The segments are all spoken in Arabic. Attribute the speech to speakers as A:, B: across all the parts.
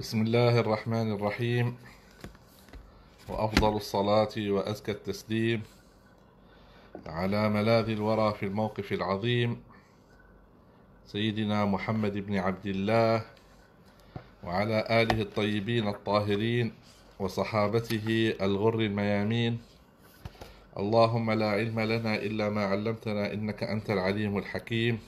A: بسم الله الرحمن الرحيم وأفضل الصلاة وأزكى التسليم على ملاذ الورى في الموقف العظيم سيدنا محمد بن عبد الله وعلى آله الطيبين الطاهرين وصحابته الغر الميامين اللهم لا علم لنا إلا ما علمتنا إنك أنت العليم الحكيم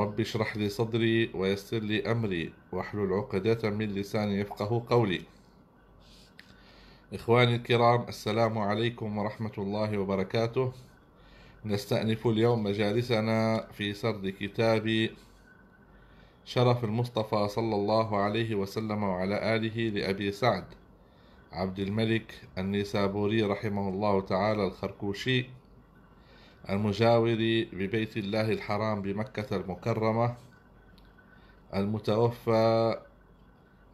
A: رب اشرح لي صدري ويسر لي أمري واحلل عقدة من لساني يفقه قولي إخواني الكرام السلام عليكم ورحمة الله وبركاته نستأنف اليوم مجالسنا في سرد كتاب شرف المصطفى صلى الله عليه وسلم وعلى آله لأبي سعد عبد الملك النيسابوري رحمه الله تعالى الخركوشي المجاور ببيت الله الحرام بمكة المكرمة المتوفى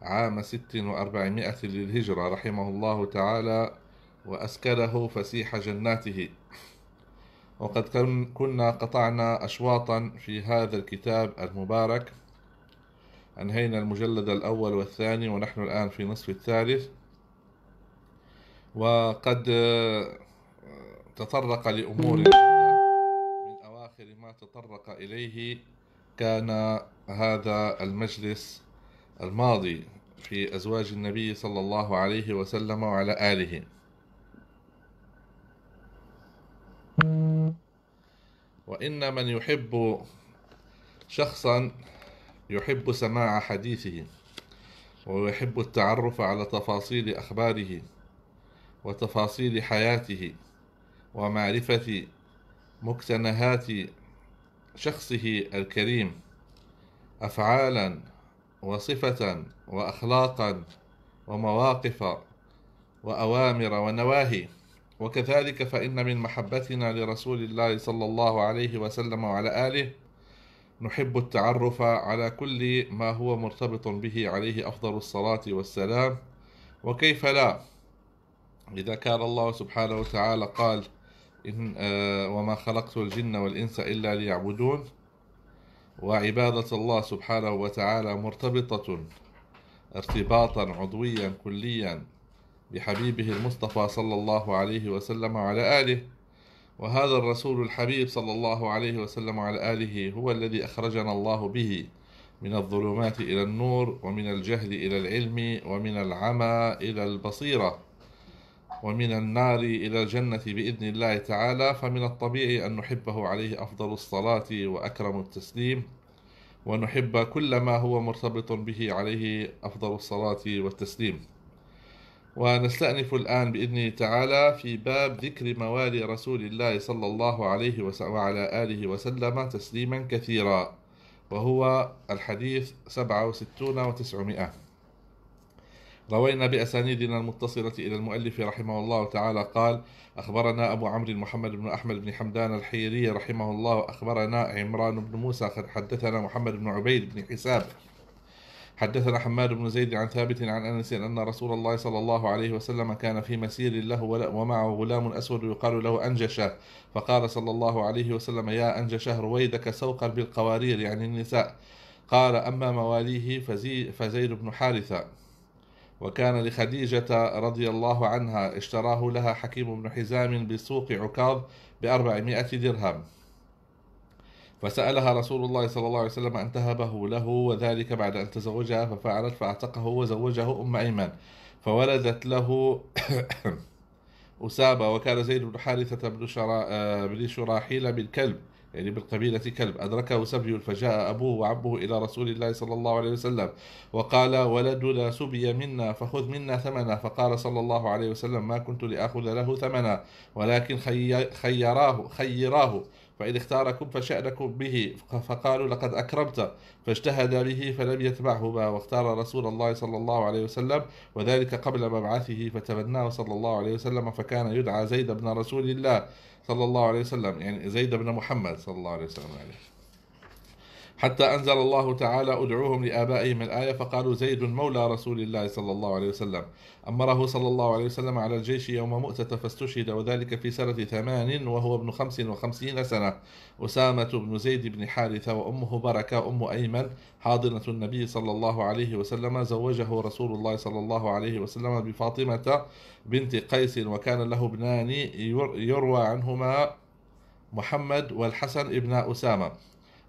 A: عام ست وأربعمائة للهجرة رحمه الله تعالى وأسكنه فسيح جناته وقد كنا قطعنا أشواطا في هذا الكتاب المبارك أنهينا المجلد الأول والثاني ونحن الآن في نصف الثالث وقد تطرق لأمور تطرق إليه كان هذا المجلس الماضي في أزواج النبي صلى الله عليه وسلم وعلى آله وإن من يحب شخصا يحب سماع حديثه ويحب التعرف على تفاصيل أخباره وتفاصيل حياته ومعرفة مكتنهات شخصه الكريم أفعالا وصفة وأخلاقا ومواقف وأوامر ونواهي وكذلك فإن من محبتنا لرسول الله صلى الله عليه وسلم وعلى آله نحب التعرف على كل ما هو مرتبط به عليه أفضل الصلاة والسلام وكيف لا إذا كان الله سبحانه وتعالى قال إن آه وما خلقت الجن والإنس إلا ليعبدون وعبادة الله سبحانه وتعالى مرتبطة ارتباطا عضويا كليا بحبيبه المصطفى صلى الله عليه وسلم وعلى آله وهذا الرسول الحبيب صلى الله عليه وسلم وعلى آله هو الذي أخرجنا الله به من الظلمات إلى النور ومن الجهل إلى العلم ومن العمى إلى البصيرة ومن النار إلى الجنة بإذن الله تعالى فمن الطبيعي أن نحبه عليه أفضل الصلاة وأكرم التسليم ونحب كل ما هو مرتبط به عليه أفضل الصلاة والتسليم ونستأنف الآن بإذنه تعالى في باب ذكر موالي رسول الله صلى الله عليه وعلى آله وسلم تسليما كثيرا وهو الحديث 67 و900 روينا بأسانيدنا المتصلة إلى المؤلف رحمه الله تعالى قال أخبرنا أبو عمرو محمد بن أحمد بن حمدان الحيري رحمه الله أخبرنا عمران بن موسى حدثنا محمد بن عبيد بن حساب حدثنا حماد بن زيد عن ثابت عن أنس أن رسول الله صلى الله عليه وسلم كان في مسير له ومعه غلام أسود يقال له أنجشة فقال صلى الله عليه وسلم يا أنجشة رويدك سوقا بالقوارير يعني النساء قال أما مواليه فزيد بن حارثة وكان لخديجة رضي الله عنها اشتراه لها حكيم بن حزام بسوق عكاظ بأربعمائة درهم فسألها رسول الله صلى الله عليه وسلم أن تهبه له وذلك بعد أن تزوجها ففعلت فأعتقه وزوجه أم أيمن فولدت له أسامة وكان زيد بن حارثة بن آه، شراحيل بالكلب يعني بالقبيلة كلب أدركه سبي فجاء أبوه وعمه إلى رسول الله صلى الله عليه وسلم وقال ولدنا سبي منا فخذ منا ثمنه فقال صلى الله عليه وسلم ما كنت لأخذ له ثمنا ولكن خيراه خيراه فإن اختاركم فشأنكم به فقالوا لقد أكرمت فاجتهد به فلم يتبعهما واختار رسول الله صلى الله عليه وسلم وذلك قبل مبعثه فتبناه صلى الله عليه وسلم فكان يدعى زيد بن رسول الله صلى الله عليه وسلم يعني زيد بن محمد صلى الله عليه وسلم عليه. يعني. حتى أنزل الله تعالى أدعوهم لآبائهم الآية فقالوا زيد مولى رسول الله صلى الله عليه وسلم أمره صلى الله عليه وسلم على الجيش يوم مؤتة فاستشهد وذلك في سنة ثمان وهو ابن خمس وخمسين سنة أسامة بن زيد بن حارثة وأمه بركة أم أيمن حاضنة النبي صلى الله عليه وسلم زوجه رسول الله صلى الله عليه وسلم بفاطمة بنت قيس وكان له ابنان يروى عنهما محمد والحسن ابن أسامة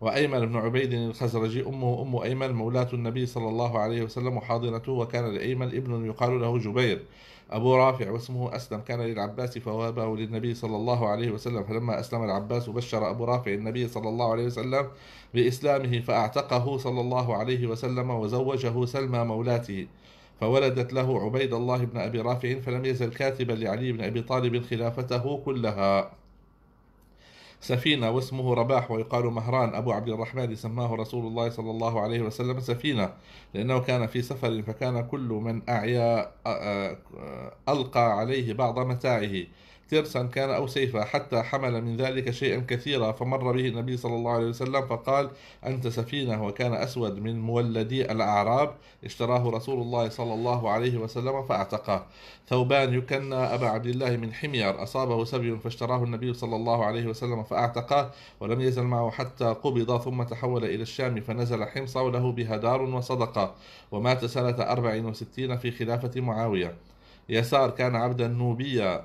A: وأيمن بن عبيد الخزرجي أمه أم أيمن مولاة النبي صلى الله عليه وسلم وحاضنته وكان لأيمن ابن يقال له جبير أبو رافع واسمه أسلم كان للعباس فوابه للنبي صلى الله عليه وسلم فلما أسلم العباس بشر أبو رافع النبي صلى الله عليه وسلم بإسلامه فأعتقه صلى الله عليه وسلم وزوجه سلمى مولاته فولدت له عبيد الله بن أبي رافع فلم يزل كاتبا لعلي بن أبي طالب خلافته كلها سفينة واسمه رباح ويقال مهران أبو عبد الرحمن سماه رسول الله صلى الله عليه وسلم سفينة لأنه كان في سفر فكان كل من أعيا ألقى عليه بعض متاعه ترسا كان أو سيفا حتى حمل من ذلك شيئا كثيرا فمر به النبي صلى الله عليه وسلم فقال أنت سفينة وكان أسود من مولدي الأعراب اشتراه رسول الله صلى الله عليه وسلم فأعتقاه ثوبان يكنى أبا عبد الله من حمير أصابه سبي فاشتراه النبي صلى الله عليه وسلم فأعتقاه ولم يزل معه حتى قبض ثم تحول إلى الشام فنزل حمص وله بها دار وصدقة ومات سنة 64 في خلافة معاوية يسار كان عبدا نوبيا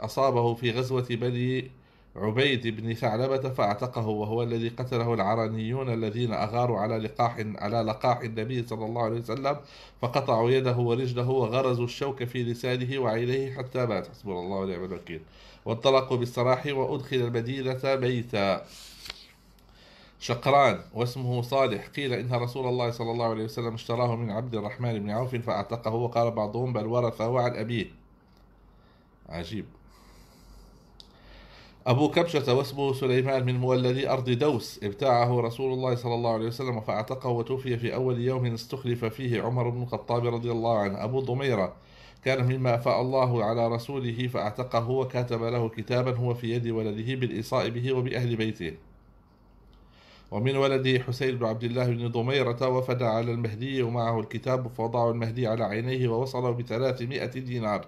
A: أصابه في غزوة بني عبيد بن ثعلبة فأعتقه وهو الذي قتله العرنيون الذين أغاروا على لقاح على لقاح النبي صلى الله عليه وسلم فقطعوا يده ورجله وغرزوا الشوك في لسانه وعينيه حتى مات حسبنا الله ونعم الوكيل وانطلقوا بالسراح وأدخل المدينة بيتا شقران واسمه صالح قيل إن رسول الله صلى الله عليه وسلم اشتراه من عبد الرحمن بن عوف فأعتقه وقال بعضهم بل ورثه عن أبيه عجيب أبو كبشة واسمه سليمان من مولدي أرض دوس ابتاعه رسول الله صلى الله عليه وسلم فاعتقه وتوفي في أول يوم استخلف فيه عمر بن الخطاب رضي الله عنه أبو ضميرة كان مما أفاء الله على رسوله فاعتقه وكتب له كتابا هو في يد ولده بالإيصاء به وبأهل بيته ومن ولده حسين بن عبد الله بن ضميرة وفد على المهدي ومعه الكتاب فوضعه المهدي على عينيه ووصله بثلاثمائة دينار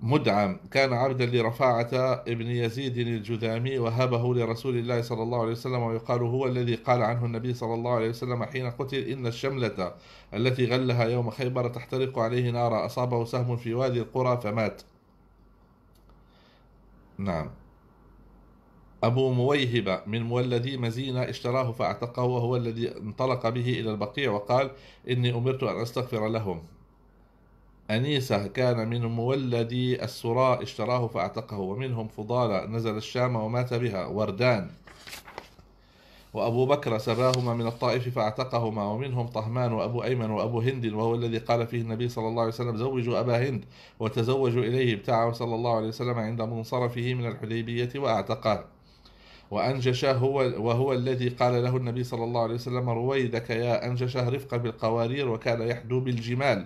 A: مدعم كان عبدا لرفاعة ابن يزيد الجذامي وهبه لرسول الله صلى الله عليه وسلم ويقال هو الذي قال عنه النبي صلى الله عليه وسلم حين قتل إن الشملة التي غلها يوم خيبر تحترق عليه نارا أصابه سهم في وادي القرى فمات نعم أبو مويهبة من مولدي مزينة اشتراه فاعتقه وهو الذي انطلق به إلى البقيع وقال إني أمرت أن أستغفر لهم أنيسة كان من مولدي السراء اشتراه فأعتقه ومنهم فضالة نزل الشام ومات بها وردان وأبو بكر سباهما من الطائف فاعتقهما ومنهم طهمان وأبو أيمن وأبو هند وهو الذي قال فيه النبي صلى الله عليه وسلم زوجوا أبا هند وتزوجوا إليه ابتاعه صلى الله عليه وسلم عند منصرفه من الحديبية وأعتقه وأنجش هو وهو الذي قال له النبي صلى الله عليه وسلم رويدك يا أنجش رفقا بالقوارير وكان يحدو بالجمال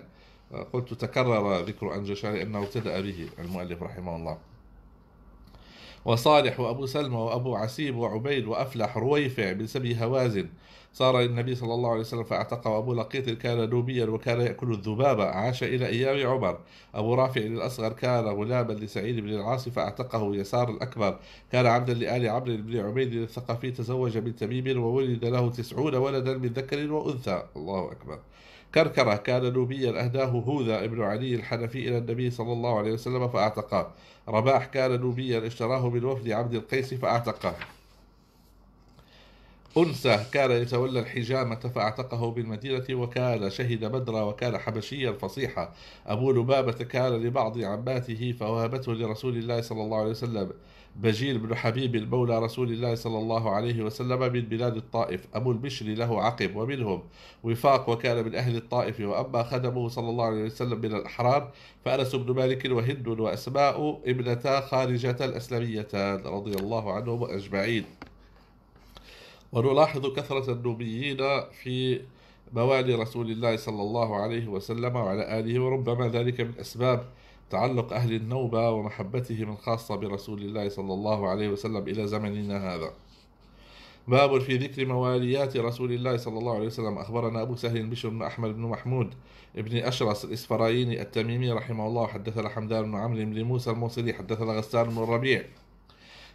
A: قلت تكرر ذكر أنجشا لأنه ابتدأ به المؤلف رحمه الله وصالح وأبو سلمى وأبو عسيب وعبيد وأفلح رويفع بن سبي هوازن صار للنبي صلى الله عليه وسلم فاعتقه أبو لقيط كان دوبيا وكان يأكل الذبابة عاش إلى أيام عمر أبو رافع الأصغر كان غلاما لسعيد بن العاص فاعتقه يسار الأكبر كان عبدا لآل عمرو بن عبيد الثقفي تزوج من تميم وولد له تسعون ولدا من ذكر وأنثى الله أكبر كركرة كان نوبيا أهداه هوذا ابن علي الحنفي إلى النبي صلى الله عليه وسلم فأعتقاه رباح كان نوبيا اشتراه من وفد عبد القيس فأعتقاه أنثى كان يتولى الحجامة فأعتقه بالمدينة وكان شهد بدرا وكان حبشيا فصيحا أبو لبابة كان لبعض عماته فوهبته لرسول الله صلى الله عليه وسلم بجيل بن حبيب المولى رسول الله صلى الله عليه وسلم من بلاد الطائف أبو البشر له عقب ومنهم وفاق وكان من أهل الطائف وأما خدمه صلى الله عليه وسلم من الأحرار فأنس بن مالك وهند وأسماء ابنتا خارجتا الأسلميتان رضي الله عنهم أجمعين ونلاحظ كثرة النوبيين في موالي رسول الله صلى الله عليه وسلم وعلى آله وربما ذلك من أسباب تعلق أهل النوبة ومحبتهم الخاصة برسول الله صلى الله عليه وسلم إلى زمننا هذا باب في ذكر مواليات رسول الله صلى الله عليه وسلم أخبرنا أبو سهل بشر بن أحمد بن محمود بن أشرس الإسفرايني التميمي رحمه الله حدثنا حمدان بن عمرو بن موسى الموصلي حدثنا غسان بن الربيع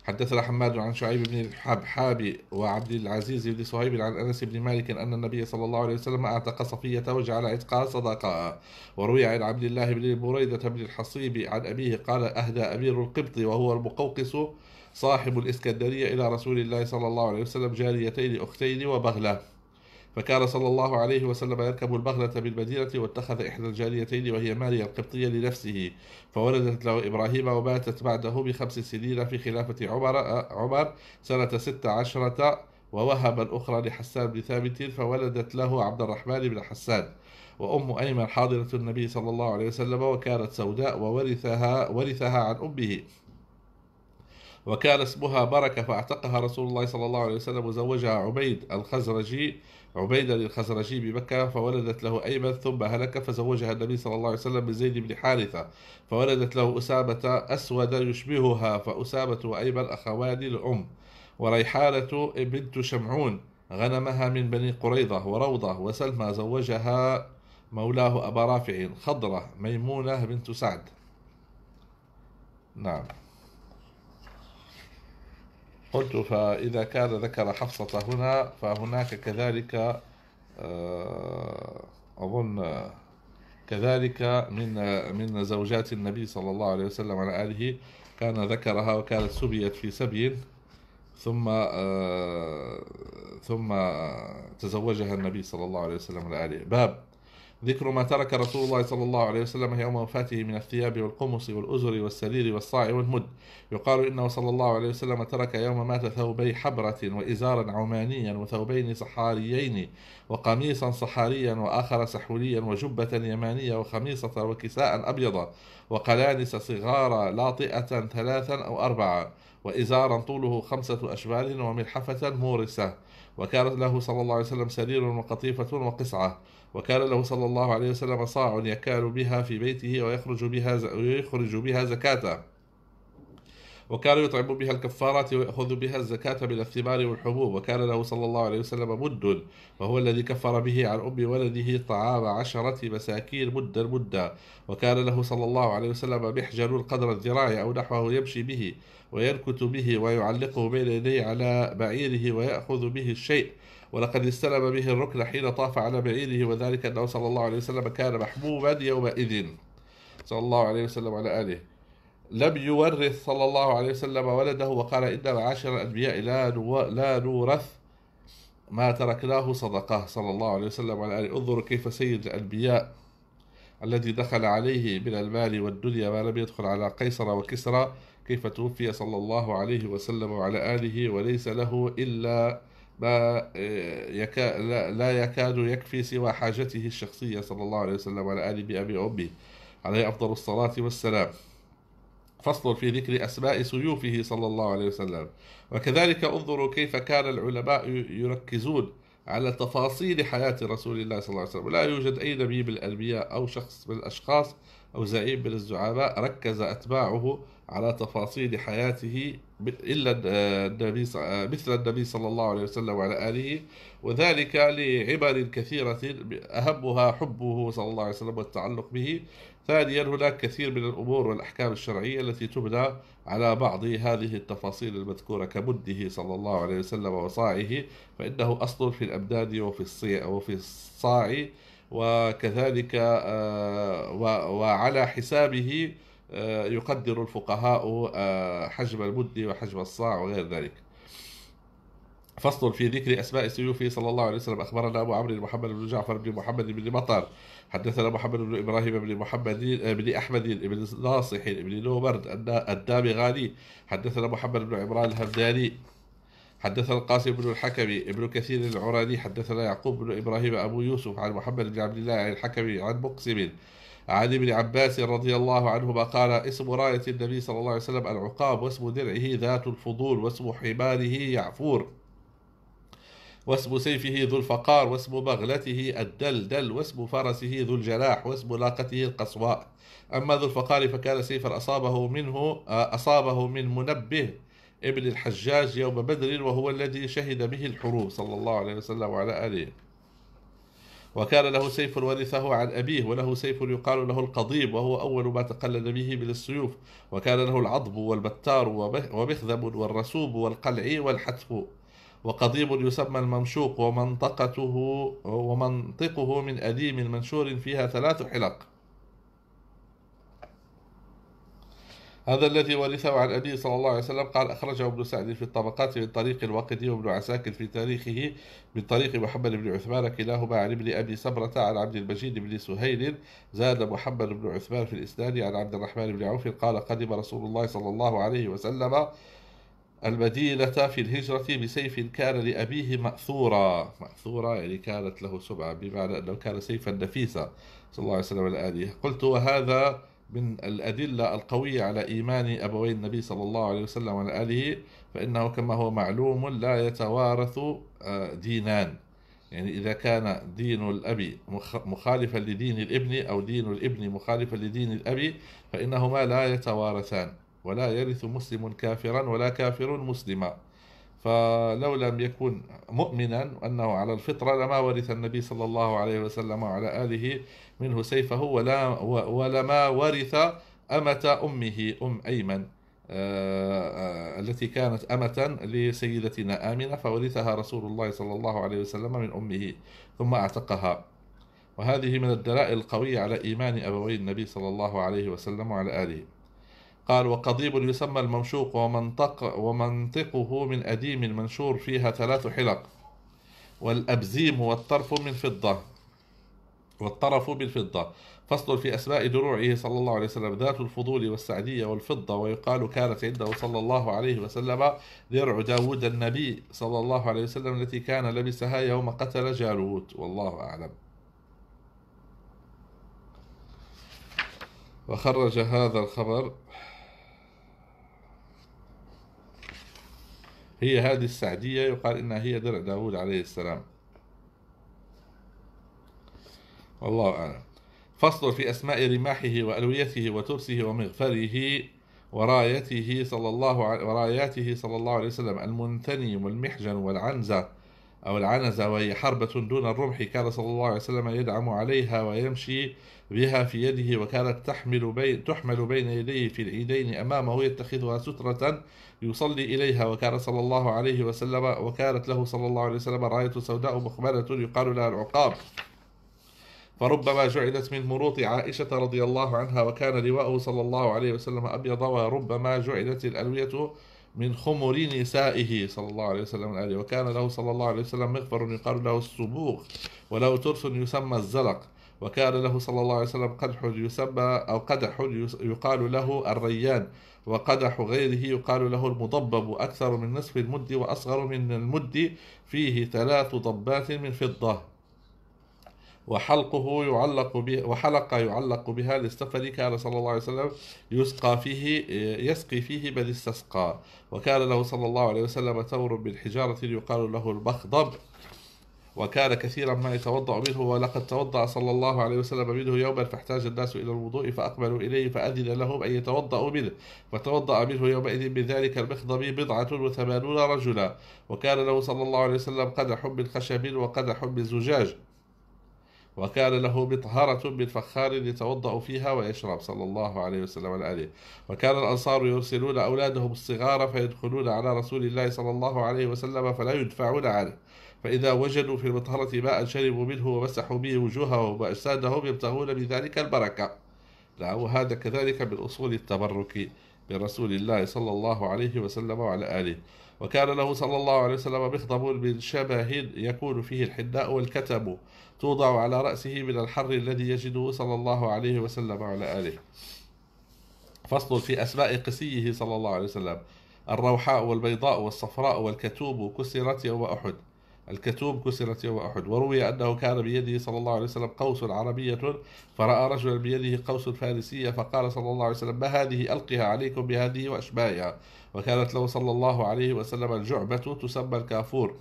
A: حدثنا حماد عن شعيب بن الحبحابي وعبد العزيز بن صهيب عن انس بن مالك ان النبي صلى الله عليه وسلم اعتق صفيه وجعل عتقها صدقاء وروي عن عبد الله بن بريده بن الحصيب عن ابيه قال اهدى امير القبط وهو المقوقس صاحب الاسكندريه الى رسول الله صلى الله عليه وسلم جاريتين اختين وبغله فكان صلى الله عليه وسلم يركب البغلة بالمدينة واتخذ إحدى الجاريتين وهي ماريا القبطية لنفسه فولدت له إبراهيم وباتت بعده بخمس سنين في خلافة عمر عمر سنة ست عشرة ووهب الأخرى لحسان بن ثابت فولدت له عبد الرحمن بن حسان وأم أيمن حاضرة النبي صلى الله عليه وسلم وكانت سوداء وورثها ورثها عن أمه وكان اسمها بركة فأعتقها رسول الله صلى الله عليه وسلم وزوجها عبيد الخزرجي عبيدا الخزرجي بمكة فولدت له أيمن ثم هلك فزوجها النبي صلى الله عليه وسلم بزيد بن حارثة فولدت له أسامة أسودا يشبهها فأسامة وأيمن أخوان الأم وريحانة بنت شمعون غنمها من بني قريظة وروضة وسلمى زوجها مولاه أبا رافع خضرة ميمونة بنت سعد نعم قلت فإذا كان ذكر حفصة هنا فهناك كذلك آه، أظن كذلك من من زوجات النبي صلى الله عليه وسلم على آله كان ذكرها وكانت سبيت في سبي ثم آه، ثم تزوجها النبي صلى الله عليه وسلم على آله باب ذكر ما ترك رسول الله صلى الله عليه وسلم يوم وفاته من الثياب والقمص والأزر والسرير والصاع والمد يقال إنه صلى الله عليه وسلم ترك يوم مات ثوبي حبرة وإزارا عمانيا وثوبين صحاريين وقميصا صحاريا وآخر سحوليا وجبة يمانية وخميصة وكساء أبيضا وقلانس صغارا لاطئة ثلاثا أو أربعة وإزارا طوله خمسة أشبال وملحفة مورسة وكانت له صلى الله عليه وسلم سرير وقطيفة وقصعة وكان له صلى الله عليه وسلم صاع يكال بها في بيته ويخرج بها ويخرج بها زكاة وكان يطعم بها الكفارات ويأخذ بها الزكاة من الثمار والحبوب وكان له صلى الله عليه وسلم مد وهو الذي كفر به عن أم ولده طعام عشرة مساكين مدا مدا وكان له صلى الله عليه وسلم محجر قدر الذراع أو نحوه يمشي به وينكت به ويعلقه بين يديه على بعيره ويأخذ به الشيء ولقد استلم به الركن حين طاف على بعيره وذلك أنه صلى الله عليه وسلم كان محبوبا يومئذ صلى الله عليه وسلم على آله لم يورث صلى الله عليه وسلم ولده وقال إن معاشر الأنبياء لا لا نورث ما تركناه صدقة صلى الله عليه وسلم على آله انظروا كيف سيد الأنبياء الذي دخل عليه من المال والدنيا ما لم يدخل على قيصر وكسرى كيف توفي صلى الله عليه وسلم وعلى آله وليس له إلا ما آه، يكا لا, يكاد يكفي سوى حاجته الشخصية صلى الله عليه وسلم وعلى آله بأبي وأمه عليه أفضل الصلاة والسلام فصل في ذكر أسماء سيوفه صلى الله عليه وسلم وكذلك انظروا كيف كان العلماء يركزون على تفاصيل حياة رسول الله صلى الله عليه وسلم لا يوجد أي نبي من الأنبياء أو شخص من الأشخاص أو زعيم من الزعماء ركز أتباعه على تفاصيل حياته إلا النبي مثل النبي صلى الله عليه وسلم وعلى آله وذلك لعبر كثيرة أهمها حبه صلى الله عليه وسلم والتعلق به ثانيا هناك كثير من الأمور والأحكام الشرعية التي تبنى على بعض هذه التفاصيل المذكورة كمده صلى الله عليه وسلم وصاعه فإنه أصل في الأبدان وفي الصيع وفي الصاع وكذلك آه، وعلى حسابه آه، يقدر الفقهاء آه، حجم المد وحجم الصاع وغير ذلك فصل في ذكر اسماء سيوفه صلى الله عليه وسلم اخبرنا ابو عمرو بن محمد بن جعفر بن محمد بن مطر حدثنا محمد بن ابراهيم بن محمد آه، بن احمد بن ناصح بن نوبرد الدامغاني حدثنا محمد بن عمران الهمداني حدثنا القاسم بن الحكم ابن كثير العراني حدثنا يعقوب بن ابراهيم ابو يوسف عن محمد بن عبد الله عن الحكم عن مقسم عن ابن عباس رضي الله عنهما قال اسم راية النبي صلى الله عليه وسلم العقاب واسم درعه ذات الفضول واسم حماره يعفور واسم سيفه ذو الفقار واسم بغلته الدلدل واسم فرسه ذو الجلاح واسم ناقته القصواء أما ذو الفقار فكان سيفا أصابه منه أصابه من منبه ابن الحجاج يوم بدر وهو الذي شهد به الحروب صلى الله عليه وسلم وعلى آله وكان له سيف ورثه عن أبيه وله سيف يقال له القضيب وهو أول ما تقلد به من السيوف وكان له العضب والبتار ومخذب والرسوب والقلع والحتف وقضيب يسمى الممشوق ومنطقته ومنطقه من أديم منشور فيها ثلاث حلق هذا الذي ورثه عن أبي صلى الله عليه وسلم قال أخرجه ابن سعد في الطبقات من طريق الوقدي وابن عساكر في تاريخه من طريق محمد بن عثمان كلاهما عن ابن أبي سمرة عن عبد المجيد بن سهيل زاد محمد بن عثمان في الإسناد عن عبد الرحمن بن عوف قال قدم رسول الله صلى الله عليه وسلم المدينة في الهجرة بسيف كان لأبيه مأثورا مأثورا يعني كانت له سبعة بمعنى أنه كان سيفا نفيسا صلى الله عليه وسلم الآلية قلت وهذا من الأدلة القوية على إيمان أبوي النبي صلى الله عليه وسلم وعلى آله فإنه كما هو معلوم لا يتوارث آه، دينان يعني إذا كان دين الأب مخالفا لدين الابن أو دين الابن مخالفا لدين الأب فإنهما لا يتوارثان ولا يرث مسلم كافرا ولا كافر مسلما فلو لم يكن مؤمنا أنه على الفطرة لما ورث النبي صلى الله عليه وسلم وعلى آله منه سيفه ولا ولما ورث أمة أمه أم أيمن آه، آه، التي كانت أمة لسيدتنا آمنة فورثها رسول الله صلى الله عليه وسلم من أمه ثم اعتقها وهذه من الدلائل القوية على إيمان أبوي النبي صلى الله عليه وسلم وعلى آله قال وقضيب يسمى الممشوق ومنطق ومنطقه من أديم منشور فيها ثلاث حلق والأبزيم والطرف من فضة والطرف بالفضة فصل في أسماء دروعه صلى الله عليه وسلم ذات الفضول والسعدية والفضة ويقال كانت عنده صلى الله عليه وسلم درع داود النبي صلى الله عليه وسلم التي كان لبسها يوم قتل جالوت والله أعلم وخرج هذا الخبر هي هذه السعدية يقال إنها هي درع داود عليه السلام والله أعلم فصل في أسماء رماحه وألويته وترسه ومغفره ورايته صلى الله وراياته صلى الله عليه وسلم المنثني والمحجن والعنزة أو العنزة وهي حربة دون الرمح كان صلى الله عليه وسلم يدعم عليها ويمشي بها في يده وكانت تحمل بين تحمل بين يديه في العيدين أمامه يتخذها سترة يصلي إليها وكان صلى الله عليه وسلم وكانت له صلى الله عليه وسلم راية سوداء مخملة يقال لها العقاب فربما جعلت من مروط عائشة رضي الله عنها وكان لواءه صلى الله عليه وسلم أبيض وربما جعلت الألوية من خمر نسائه صلى الله عليه وسلم الآلية وكان له صلى الله عليه وسلم مغفر يقال له السبوغ وله ترس يسمى الزلق وكان له صلى الله عليه وسلم قدح يسمى أو قدح يقال له الريان وقدح غيره يقال له المضبب أكثر من نصف المد وأصغر من المد فيه ثلاث ضبات من فضة وحلقه يعلق به وحلقة يعلق بها للسفر كان صلى الله عليه وسلم يسقى فيه يسقي فيه بل استسقى وكان له صلى الله عليه وسلم ثور من حجارة يقال له المخضب وكان كثيرا ما يتوضا منه ولقد توضا صلى الله عليه وسلم منه يوما فاحتاج الناس الى الوضوء فاقبلوا اليه فاذن لهم ان يتوضاوا منه فتوضا منه يومئذ من ذلك المخضب بضعه وثمانون رجلا وكان له صلى الله عليه وسلم قدح من خشب وقدح من زجاج وكان له مطهرة من فخار يتوضأ فيها ويشرب صلى الله عليه وسلم عليه وكان الأنصار يرسلون أولادهم الصغار فيدخلون على رسول الله صلى الله عليه وسلم فلا يدفعون عنه فإذا وجدوا في المطهرة ماء شربوا منه ومسحوا به وجوههم وأجسادهم يبتغون بذلك البركة نعم وهذا كذلك من أصول التبرك برسول الله صلى الله عليه وسلم وعلى آله وكان له صلى الله عليه وسلم مخضب من شبه يكون فيه الحناء والكتم توضع على رأسه من الحر الذي يجده صلى الله عليه وسلم وعلى آله فصل في أسماء قسيه صلى الله عليه وسلم الروحاء والبيضاء والصفراء والكتوب كسرت يوم أحد الكتوب كسرت يوم أحد وروي أنه كان بيده صلى الله عليه وسلم قوس عربية فرأى رجلا بيده قوس فارسية فقال صلى الله عليه وسلم ما هذه ألقها عليكم بهذه وأشباهها وكانت له صلى الله عليه وسلم الجعبة تسمى الكافور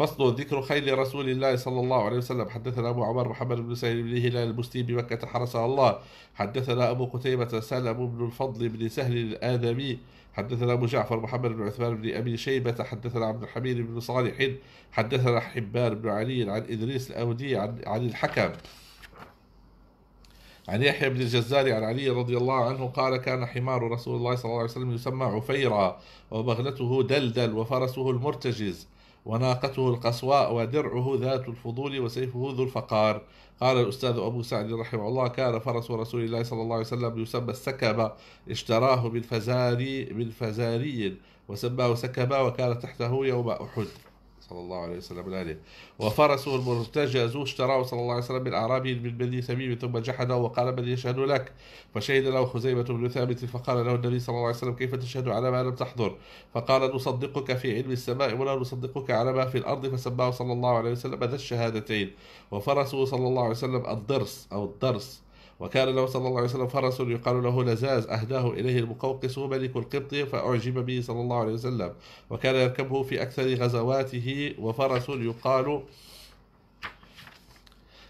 A: فصل ذكر خيل رسول الله صلى الله عليه وسلم حدثنا أبو عمر محمد بن سعيد بن هلال البستي بمكة حرسها الله حدثنا أبو قتيبة سالم بن الفضل بن سهل الآدمي حدثنا أبو جعفر محمد بن عثمان بن أبي شيبة حدثنا عبد الحميد بن صالح حدثنا حبان بن علي عن إدريس الأودي عن, عن الحكم عن يحيى بن الجزار عن علي رضي الله عنه قال كان حمار رسول الله صلى الله عليه وسلم يسمى عفيرا وبغلته دلدل وفرسه المرتجز وناقته القصواء ودرعه ذات الفضول وسيفه ذو الفقار قال الأستاذ أبو سعد رحمه الله كان فرس رسول الله صلى الله عليه وسلم يسمى السكبة اشتراه بالفزاري بالفزاري وسماه سكبة وكان تحته يوم أحد صلى الله عليه وسلم الآلهة وفرسه المرتجز اشتراه صلى الله عليه وسلم من أعرابي من بني ثميم ثم جحده وقال من يشهد لك فشهد له خزيمة بن ثابت فقال له النبي صلى الله عليه وسلم كيف تشهد على ما لم تحضر فقال نصدقك في علم السماء ولا نصدقك على ما في الأرض فسماه صلى الله عليه وسلم ذا الشهادتين وفرسه صلى الله عليه وسلم الدرس أو الدرس وكان له صلى الله عليه وسلم فرس يقال له لزاز أهداه إليه المقوقس ملك القبط فأعجب به صلى الله عليه وسلم وكان يركبه في أكثر غزواته وفرس يقال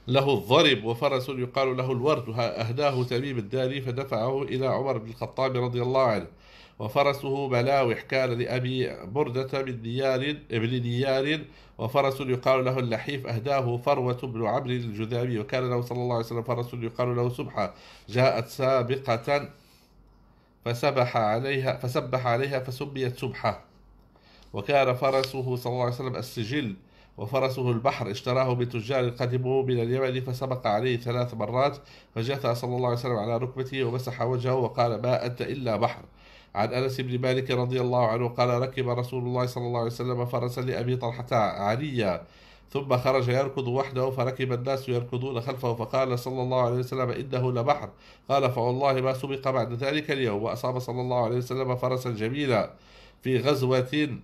A: له الضرب وفرس يقال له الورد أهداه تميم الداري فدفعه إلى عمر بن الخطاب رضي الله عنه وفرسه ملاوح كان لأبي بردة بن ديار ابن ديار وفرس يقال له اللحيف أهداه فروة بن عمرو الجذامي وكان له صلى الله عليه وسلم فرس يقال له سبحة جاءت سابقة فسبح عليها فسبح عليها فسميت سبحة وكان فرسه صلى الله عليه وسلم السجل وفرسه البحر اشتراه بتجار قدموا من اليمن فسبق عليه ثلاث مرات فجثى صلى الله عليه وسلم على ركبته ومسح وجهه وقال ما أنت إلا بحر عن أنس بن مالك رضي الله عنه قال ركب رسول الله صلى الله عليه وسلم فرسا لأبي طلحة عليا ثم خرج يركض وحده فركب الناس يركضون خلفه فقال صلى الله عليه وسلم إنه لبحر قال فوالله ما سبق بعد ذلك اليوم وأصاب صلى الله عليه وسلم فرسا جميلا في غزوة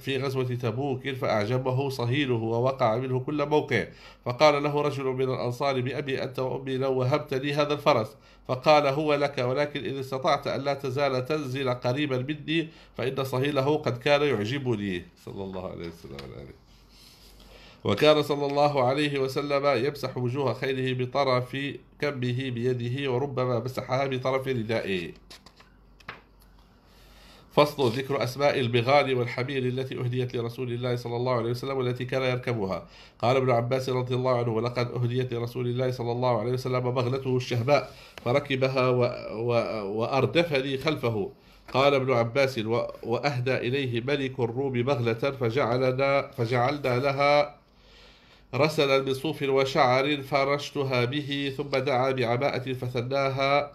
A: في غزوة تبوك فأعجبه صهيله ووقع منه كل موقع فقال له رجل من الأنصار بأبي أنت وأمي لو وهبت لي هذا الفرس فقال هو لك ولكن إن استطعت أن لا تزال تنزل قريبا مني فإن صهيله قد كان يعجبني صلى الله عليه وسلم عليه. وكان صلى الله عليه وسلم يمسح وجوه خيله بطرف كمه بيده وربما مسحها بطرف ردائه فصل ذكر أسماء البغال والحمير التي أهديت لرسول الله صلى الله عليه وسلم والتي كان يركبها قال ابن عباس رضي الله عنه ولقد أهديت لرسول الله صلى الله عليه وسلم بغلته الشهباء فركبها و... و... وأردفني خلفه قال ابن عباس وأهدى إليه ملك الروم بغلة فجعلنا, فجعلنا لها رسلا من صوف وشعر فرشتها به ثم دعا بعباءة فثناها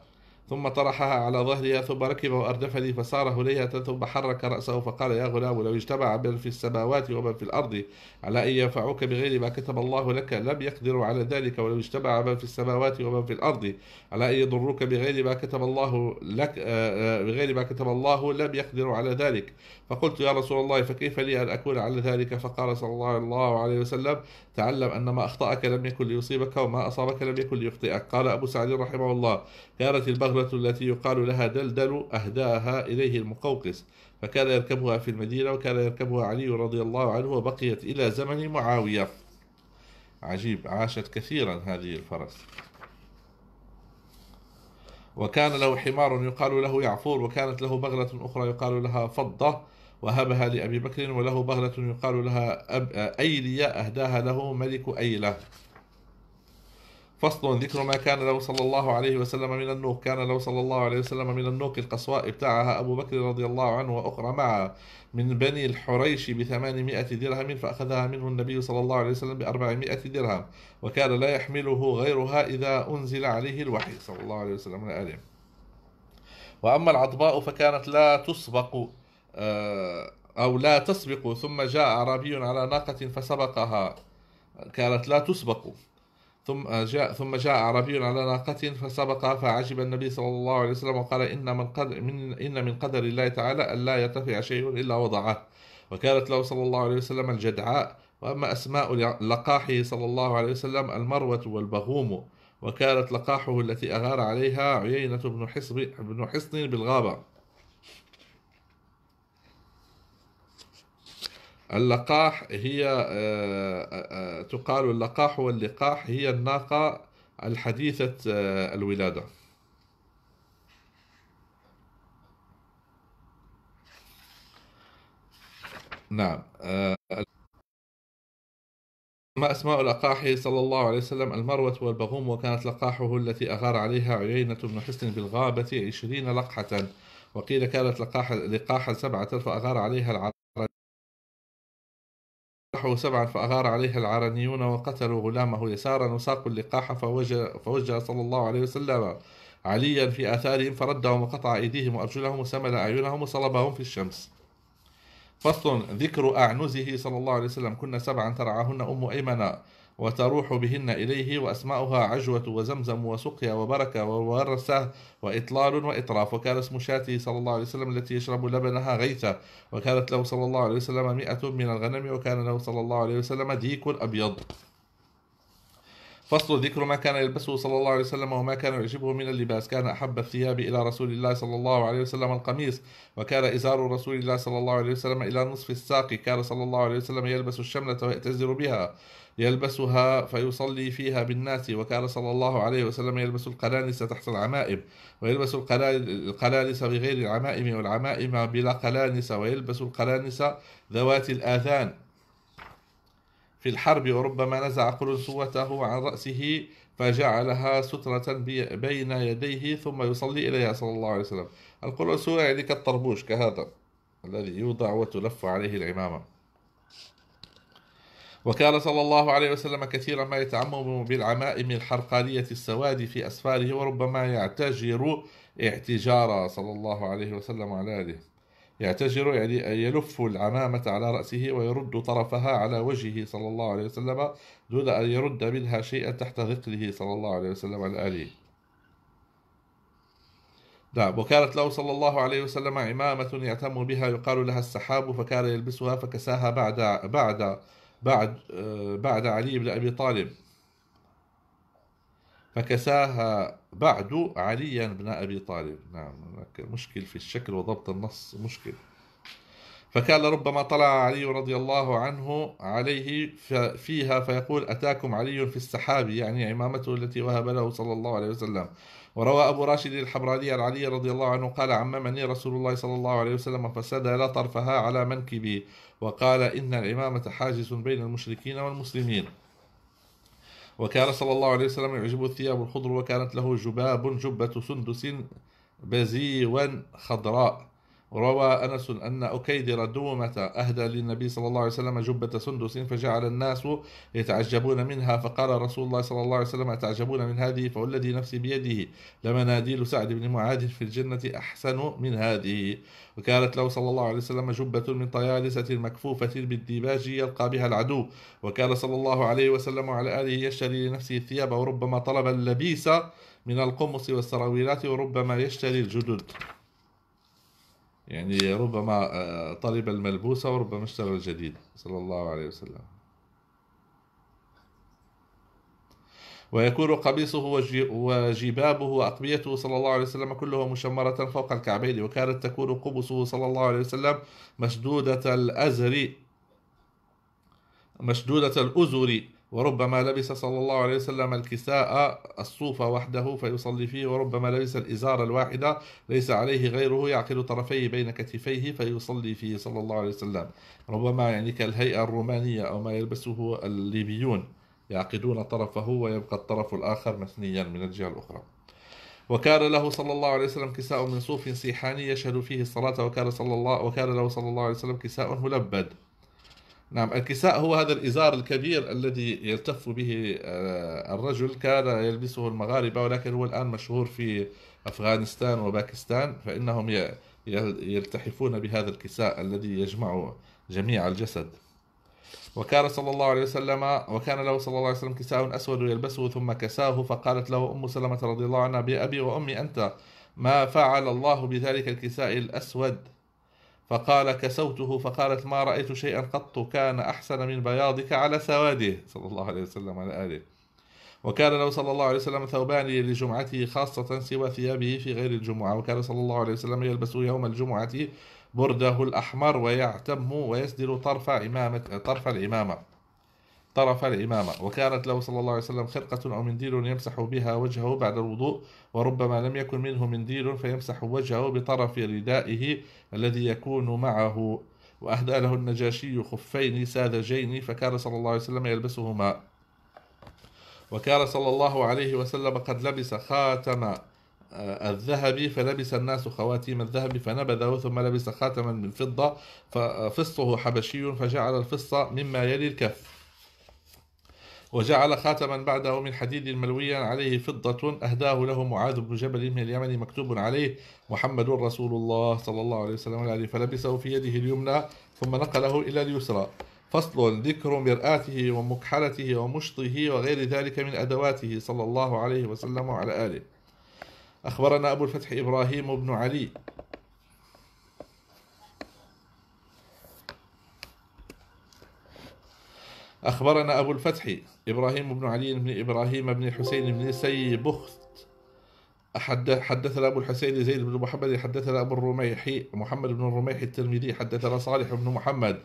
A: ثم طرحها على ظهرها ثم ركب وأردفني فسار إليها ثم حرك رأسه فقال يا غلام لو اجتمع من في السماوات ومن في الأرض على أن ينفعوك بغير ما كتب الله لك لم يقدروا على ذلك ولو اجتمع من في السماوات ومن في الأرض على أن يضروك بغير ما كتب الله لك آه، آه، بغير ما كتب الله لم يقدروا على ذلك فقلت يا رسول الله فكيف لي أن أكون على ذلك فقال صلى الله عليه وسلم تعلم أن ما أخطأك لم يكن ليصيبك وما أصابك لم يكن ليخطئك قال أبو سعد رحمه الله كانت البغلة التي يقال لها دلدل أهداها إليه المقوقس فكان يركبها في المدينة وكان يركبها علي رضي الله عنه وبقيت إلى زمن معاوية عجيب عاشت كثيرا هذه الفرس وكان له حمار يقال له يعفور وكانت له بغلة أخرى يقال لها فضة وهبها لأبي بكر وله بغلة يقال لها أيليا أيلية أهداها له ملك أيلة فصل ذكر ما كان له صلى الله عليه وسلم من النوق كان له صلى الله عليه وسلم من النوق القصواء ابتاعها أبو بكر رضي الله عنه وأخرى معه من بني الحريش بثمانمائة درهم فأخذها منه النبي صلى الله عليه وسلم بأربعمائة درهم وكان لا يحمله غيرها إذا أنزل عليه الوحي صلى الله عليه وسلم وآله وأما العطباء فكانت لا تسبق آه، أو لا تسبق ثم جاء أعرابي على ناقة فسبقها كانت لا تسبق ثم جاء ثم جاء أعرابي على ناقة فسبقها فعجب النبي صلى الله عليه وسلم وقال إن من قدر من إن من قدر الله تعالى أن لا يرتفع شيء إلا وضعه وكانت له صلى الله عليه وسلم الجدعاء وأما أسماء لقاحه صلى الله عليه وسلم المروة والبغوم وكانت لقاحه التي أغار عليها عيينة بن حصن بن حصن بالغابة اللقاح هي آه، آه، آه، تقال اللقاح واللقاح هي الناقة الحديثة الولادة نعم ما أسماء لقاحه صلى الله عليه وسلم المروة والبغوم وكانت لقاحه التي أغار عليها عيينة بن حسن بالغابة عشرين لقحة وقيل كانت لقاح, لقاحا سبعة فأغار عليها العرب ذبحوا سبعا فأغار عليها العرنيون وقتلوا غلامه يسارا وساقوا اللقاح فوجه, صلى الله عليه وسلم عليا في آثارهم فردهم وقطع أيديهم وأرجلهم وسمل أعينهم وصلبهم في الشمس فصل ذكر أعنزه صلى الله عليه وسلم كنا سبعا ترعاهن أم أيمنة وتروح بهن إليه وأسماؤها عجوة وزمزم وسقيا وبركة وورسة وإطلال وإطراف وكان اسم شاته صلى الله عليه وسلم التي يشرب لبنها غيثة وكانت له صلى الله عليه وسلم مئة من الغنم وكان له صلى الله عليه وسلم ديك أبيض فصل ذكر ما كان يلبسه صلى الله عليه وسلم وما كان يعجبه من اللباس كان أحب الثياب إلى رسول الله صلى الله عليه وسلم القميص وكان إزار رسول الله صلى الله عليه وسلم إلى نصف الساق كان صلى الله عليه وسلم يلبس الشملة ويأتزر بها يلبسها فيصلي فيها بالناس وكان صلى الله عليه وسلم يلبس القلالس تحت العمائم ويلبس القلالس بغير العمائم والعمائم بلا قلانس ويلبس القلانس ذوات الآذان في الحرب وربما نزع قلنسوته عن رأسه فجعلها سترة بين يديه ثم يصلي إليها صلى الله عليه وسلم القلنسوة يعني كالطربوش كهذا الذي يوضع وتلف عليه العمامة وكان صلى الله عليه وسلم كثيرا ما يتعمم بالعمائم الحرقانية السواد في أسفاره وربما يعتجر اعتجارا صلى الله عليه وسلم على آله يعتجر يعني يلف العمامة على رأسه ويرد طرفها على وجهه صلى الله عليه وسلم دون أن يرد منها شيئا تحت ذقنه صلى الله عليه وسلم على آله نعم وكانت له صلى الله عليه وسلم عمامة يعتم بها يقال لها السحاب فكان يلبسها فكساها بعد بعد بعد آه، بعد علي بن أبي طالب فكساها بعد عليا بن أبي طالب نعم هناك مشكل في الشكل وضبط النص مشكل فكان ربما طلع علي رضي الله عنه عليه فيها فيقول أتاكم علي في السحاب يعني عمامته التي وهب له صلى الله عليه وسلم وروى أبو راشد الحبراني عن علي رضي الله عنه قال عممني رسول الله صلى الله عليه وسلم لا طرفها على منكبي وقال إن العمامة حاجز بين المشركين والمسلمين وكان صلى الله عليه وسلم يعجبه الثياب الخضر وكانت له جباب جبة سندس بزيوا خضراء روى أنس أن أكيدر دومة أهدى للنبي صلى الله عليه وسلم جبة سندس فجعل الناس يتعجبون منها فقال رسول الله صلى الله عليه وسلم أتعجبون من هذه فوالذي نفسي بيده لمناديل سعد بن معاذ في الجنة أحسن من هذه وكانت له صلى الله عليه وسلم جبة من طيالسة مكفوفة بالديباج يلقى بها العدو وكان صلى الله عليه وسلم وعلى آله يشتري لنفسه الثياب وربما طلب اللبيس من القمص والسراويلات وربما يشتري الجدد يعني ربما آه، طلب الملبوس وربما اشترى الجديد صلى الله عليه وسلم ويكون قميصه وجبابه وأقبيته صلى الله عليه وسلم كلها مشمرة فوق الكعبين وكانت تكون قبصه صلى الله عليه وسلم مشدودة الأزر مشدودة الأزر وربما لبس صلى الله عليه وسلم الكساء الصوف وحده فيصلي فيه وربما لبس الإزار الواحدة ليس عليه غيره يعقل طرفيه بين كتفيه فيصلي فيه صلى الله عليه وسلم ربما يعني كالهيئة الرومانية أو ما يلبسه الليبيون يعقدون طرفه ويبقى الطرف الآخر مثنيا من الجهة الأخرى وكان له صلى الله عليه وسلم كساء من صوف سيحاني يشهد فيه الصلاة وكان صلى الله وكان له صلى الله عليه وسلم كساء ملبد نعم الكساء هو هذا الإزار الكبير الذي يلتف به آه، الرجل كان يلبسه المغاربة ولكن هو الآن مشهور في أفغانستان وباكستان فإنهم يلتحفون بهذا الكساء الذي يجمع جميع الجسد وكان صلى الله عليه وسلم وكان له صلى الله عليه وسلم كساء أسود يلبسه ثم كساه فقالت له أم سلمة رضي الله عنها بأبي وأمي أنت ما فعل الله بذلك الكساء الأسود فقال كسوته فقالت ما رأيت شيئا قط كان أحسن من بياضك على سواده صلى الله عليه وسلم على آله وكان له صلى الله عليه وسلم ثوبان لجمعته خاصة سوى ثيابه في غير الجمعة وكان صلى الله عليه وسلم يلبس يوم الجمعة برده الأحمر ويعتم ويسدل طرف عمامة طرف العمامة طرف الإمامة وكانت له صلى الله عليه وسلم خرقة أو منديل يمسح بها وجهه بعد الوضوء وربما لم يكن منه منديل فيمسح وجهه بطرف ردائه الذي يكون معه وأهدى له النجاشي خفين ساذجين فكان صلى الله عليه وسلم يلبسهما وكان صلى الله عليه وسلم قد لبس خاتم آه، الذهب فلبس الناس خواتيم الذهب فنبذه ثم لبس خاتما من فضة ففصه حبشي فجعل الفصة مما يلي الكف وجعل خاتما بعده من حديد ملويا عليه فضة أهداه له معاذ بن جبل من اليمن مكتوب عليه محمد رسول الله صلى الله عليه وسلم فلبسه في يده اليمنى ثم نقله إلى اليسرى فصل ذكر مرآته ومكحلته ومشطه وغير ذلك من أدواته صلى الله عليه وسلم وعلى آله أخبرنا أبو الفتح إبراهيم بن علي أخبرنا أبو الفتح إبراهيم بن علي بن إبراهيم بن حسين بن سيبخت حدثنا أبو الحسين زيد بن محمد حدثنا أبو الرميحي محمد بن الرميحي الترمذي حدثنا صالح بن محمد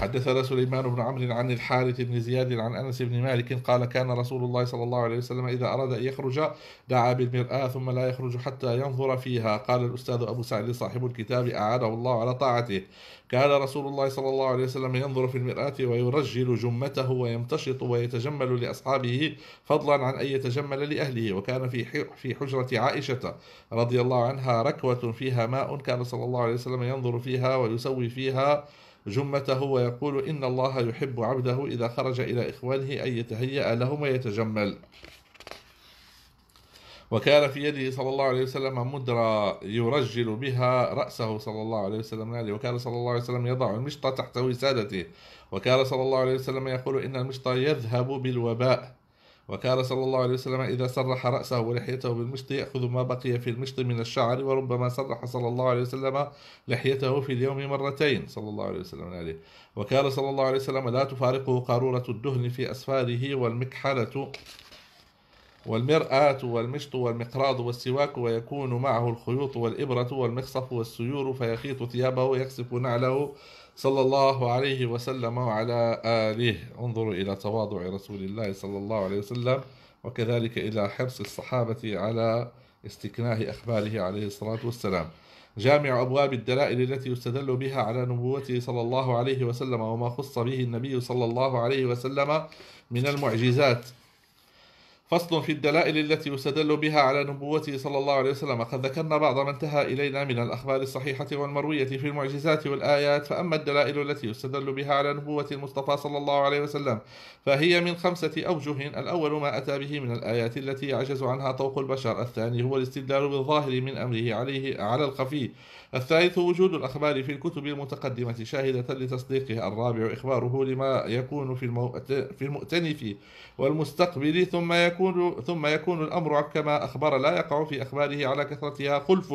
A: حدثنا سليمان بن عمرو عن الحارث بن زياد عن انس بن مالك قال كان رسول الله صلى الله عليه وسلم اذا اراد ان يخرج دعا بالمراه ثم لا يخرج حتى ينظر فيها قال الاستاذ ابو سعد صاحب الكتاب اعاده الله على طاعته كان رسول الله صلى الله عليه وسلم ينظر في المراه ويرجل جمته ويمتشط ويتجمل لاصحابه فضلا عن ان يتجمل لاهله وكان في في حجره عائشه رضي الله عنها ركوه فيها ماء كان صلى الله عليه وسلم ينظر فيها ويسوي فيها جمته ويقول إن الله يحب عبده إذا خرج إلى إخوانه أن يتهيأ لهم ويتجمل وكان في يده صلى الله عليه وسلم مدرة يرجل بها رأسه صلى الله عليه وسلم وكان صلى الله عليه وسلم يضع المشط تحت وسادته وكان صلى الله عليه وسلم يقول إن المشط يذهب بالوباء وكان صلى الله عليه وسلم إذا سرح رأسه ولحيته بالمشط يأخذ ما بقي في المشط من الشعر وربما سرح صلى الله عليه وسلم لحيته في اليوم مرتين صلى الله عليه وسلم عليه وكان صلى الله عليه وسلم لا تفارقه قارورة الدهن في أسفاره والمكحلة والمرآة والمشط والمقراض والسواك ويكون معه الخيوط والإبرة والمخصف والسيور فيخيط ثيابه ويخسف نعله صلى الله عليه وسلم وعلى آله انظروا إلى تواضع رسول الله صلى الله عليه وسلم وكذلك إلى حرص الصحابة على استكناه أخباره عليه الصلاة والسلام جامع أبواب الدلائل التي يستدل بها على نبوته صلى الله عليه وسلم وما خص به النبي صلى الله عليه وسلم من المعجزات فصل في الدلائل التي يستدل بها على نبوته صلى الله عليه وسلم قد ذكرنا بعض ما انتهى إلينا من الأخبار الصحيحة والمروية في المعجزات والآيات فأما الدلائل التي يستدل بها على نبوة المصطفى صلى الله عليه وسلم فهي من خمسة أوجه الأول ما أتى به من الآيات التي يعجز عنها طوق البشر الثاني هو الاستدلال بالظاهر من أمره عليه على الخفي الثالث وجود الأخبار في الكتب المتقدمة شاهدة لتصديقه الرابع إخباره لما يكون في, في المؤتنف والمستقبل ثم يكون يكون ثم يكون الأمر كما أخبر لا يقع في أخباره على كثرتها خلف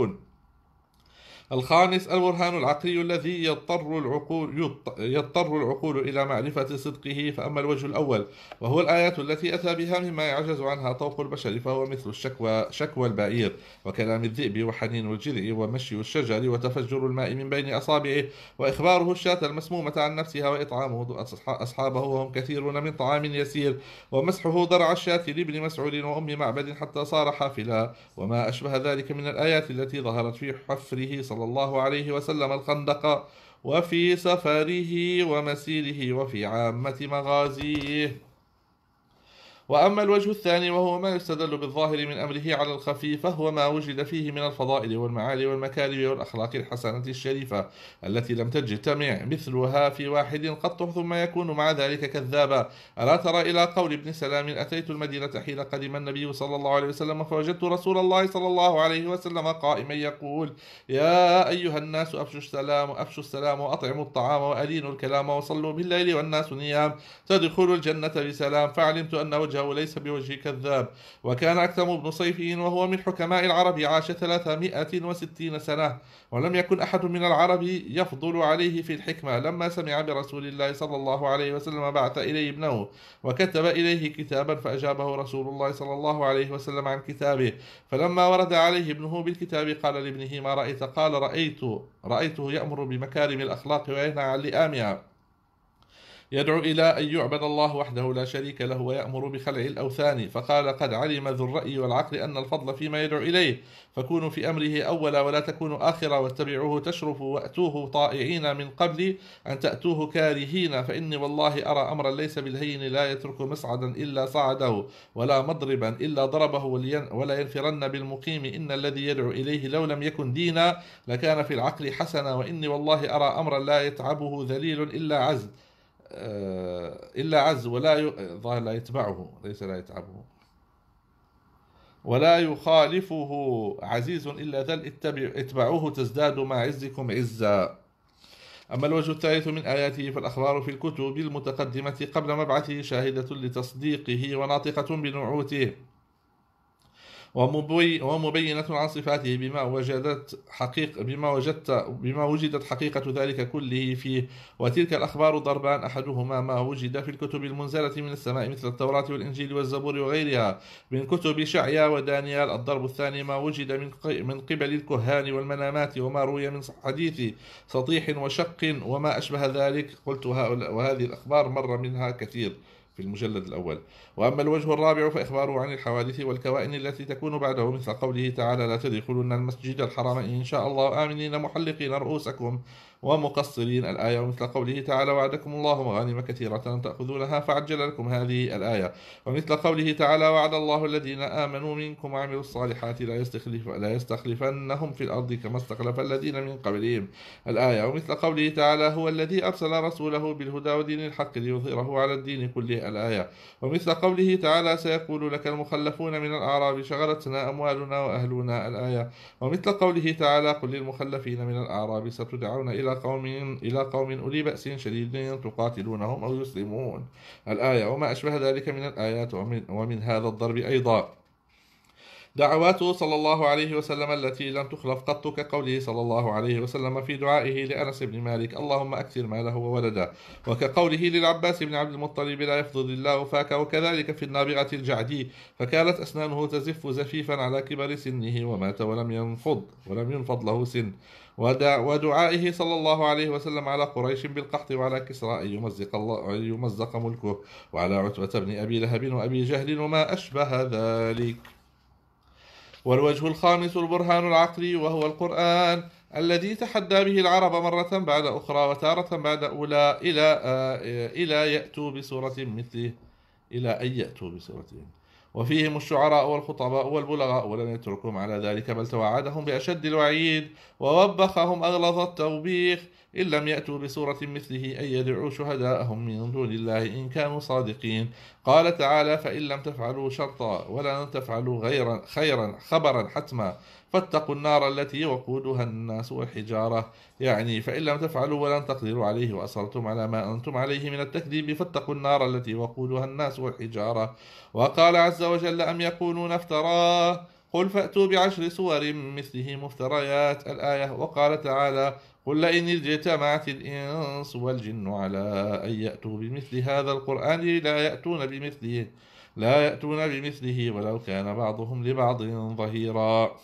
A: الخامس البرهان العقلي الذي يضطر العقول يضطر العقول إلى معرفة صدقه فأما الوجه الأول وهو الآيات التي أتى بها مما يعجز عنها طوق البشر فهو مثل الشكوى شكوى البعير وكلام الذئب وحنين الجذع ومشي الشجر وتفجر الماء من بين أصابعه وإخباره الشاة المسمومة عن نفسها وإطعامه أصحابه وهم كثيرون من طعام يسير ومسحه ضرع الشاة لابن مسعود وأم معبد حتى صار حافلا وما أشبه ذلك من الآيات التي ظهرت في حفره صلى صلى الله عليه وسلم الخندق وفي سفره ومسيره وفي عامة مغازيه وأما الوجه الثاني وهو ما يستدل بالظاهر من أمره على الخفي فهو ما وجد فيه من الفضائل والمعالي والمكارم والأخلاق الحسنة الشريفة التي لم تجتمع مثلها في واحد قط ثم يكون مع ذلك كذابا ألا ترى إلى قول ابن سلام أتيت المدينة حين قدم النبي صلى الله عليه وسلم فوجدت رسول الله صلى الله عليه وسلم قائما يقول يا أيها الناس أفشوا السلام أفشوا السلام وأطعموا الطعام وألينوا الكلام وصلوا بالليل والناس نيام تدخلوا الجنة بسلام فعلمت أن وجه وليس بوجه كذاب وكان أكثم بن صيفي وهو من حكماء العرب عاش 360 سنة ولم يكن أحد من العرب يفضل عليه في الحكمة لما سمع برسول الله صلى الله عليه وسلم بعث إليه ابنه وكتب إليه كتابا فأجابه رسول الله صلى الله عليه وسلم عن كتابه فلما ورد عليه ابنه بالكتاب قال لابنه ما رأيت قال رأيت رأيته يأمر بمكارم الأخلاق وينهى عن لئامها يدعو إلى أن يعبد الله وحده لا شريك له ويأمر بخلع الأوثان فقال قد علم ذو الرأي والعقل أن الفضل فيما يدعو إليه فكونوا في أمره أولا ولا تكونوا آخرا واتبعوه تشرفوا وأتوه طائعين من قبل أن تأتوه كارهين فإني والله أرى أمرا ليس بالهين لا يترك مصعدا إلا صعده ولا مضربا إلا ضربه ولا ينفرن بالمقيم إن الذي يدعو إليه لو لم يكن دينا لكان في العقل حسنا وإني والله أرى أمرا لا يتعبه ذليل إلا عزل آه، إلا عز ولا ي... ظاهر لا يتبعه ليس لا يتعبه ولا يخالفه عزيز إلا ذل اتبع... اتبعوه تزداد مع عزكم عزا أما الوجه الثالث من آياته فالأخبار في الكتب المتقدمة قبل مبعثه شاهدة لتصديقه وناطقة بنعوته ومبينة عن صفاته بما وجدت حقيق بما وجدت بما وجدت حقيقة ذلك كله فيه وتلك الأخبار ضربان أحدهما ما وجد في الكتب المنزلة من السماء مثل التوراة والإنجيل والزبور وغيرها من كتب شعيا ودانيال الضرب الثاني ما وجد من من قبل الكهان والمنامات وما روي من حديث سطيح وشق وما أشبه ذلك قلت هؤلاء وهذه الأخبار مر منها كثير في المجلد الأول وأما الوجه الرابع فإخباره عن الحوادث والكوائن التي تكون بعده مثل قوله تعالى لا تدخلن المسجد الحرام إن شاء الله آمنين محلقين رؤوسكم ومقصرين الآية ومثل قوله تعالى وعدكم الله مغانم كثيرة تأخذونها فعجل لكم هذه الآية ومثل قوله تعالى وعد الله الذين آمنوا منكم وعملوا الصالحات لا يستخلف لا يستخلفنهم في الأرض كما استخلف الذين من قبلهم الآية ومثل قوله تعالى هو الذي أرسل رسوله بالهدى ودين الحق ليظهره على الدين كله الآية ومثل قوله تعالى سيقول لك المخلفون من الأعراب شغلتنا أموالنا وأهلنا الآية ومثل قوله تعالى قل للمخلفين من الأعراب ستدعون إلى إلى قوم إلى قوم أولي بأس شديد تقاتلونهم أو يسلمون الآية وما أشبه ذلك من الآيات ومن, ومن هذا الضرب أيضا دعواته صلى الله عليه وسلم التي لم تخلف قط كقوله صلى الله عليه وسلم في دعائه لأنس بن مالك اللهم أكثر ماله وولده وكقوله للعباس بن عبد المطلب لا يفضل الله فاك وكذلك في النابغة الجعدي فكانت أسنانه تزف زفيفا على كبر سنه ومات ولم ينفض ولم ينفض له سن ودعائه صلى الله عليه وسلم على قريش بالقحط وعلى كسرى أن يمزق, الله أن يمزق ملكه وعلى عتبة بن أبي لهب وأبي جهل وما أشبه ذلك والوجه الخامس البرهان العقلي وهو القرآن الذي تحدى به العرب مرة بعد أخرى وتارة بعد أولى إلى آه، إلى يأتوا بسورة مثله إلى أن يأتوا بسورتهم وفيهم الشعراء والخطباء والبلغاء ولم يتركهم على ذلك بل توعدهم بأشد الوعيد ووبخهم أغلظ التوبيخ إن لم يأتوا بسورة مثله أن يدعوا شهداءهم من دون الله إن كانوا صادقين قال تعالى فإن لم تفعلوا شرطا ولن تفعلوا غيرا خيرا خبرا حتما فاتقوا النار التي وقودها الناس والحجارة يعني فإن لم تفعلوا ولن تقدروا عليه وأصرتم على ما أنتم عليه من التكذيب فاتقوا النار التي وقودها الناس والحجارة وقال عز وجل أم يقولون افتراه قل فأتوا بعشر سور مثله مفتريات الآية وقال تعالى قل لئن اجتمعت الإنس والجن على أن يأتوا بمثل هذا القرآن لا يأتون بمثله لا يأتون بمثله ولو كان بعضهم لبعض ظهيرا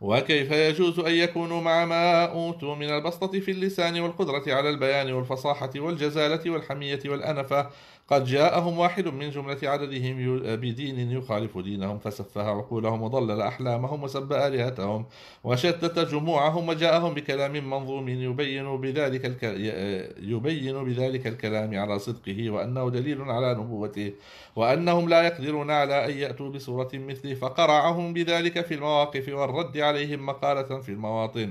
A: وكيف يجوز أن يكونوا مع ما أوتوا من البسطة في اللسان والقدرة على البيان والفصاحة والجزالة والحمية والأنفة قد جاءهم واحد من جملة عددهم بدين يخالف دينهم فسفه عقولهم وضلل أحلامهم وسب آلهتهم وشتت جموعهم وجاءهم بكلام منظوم يبين بذلك الك... يبين بذلك الكلام على صدقه وأنه دليل على نبوته وأنهم لا يقدرون على أن يأتوا بصورة مثله فقرعهم بذلك في المواقف والرد عليهم مقالة في المواطن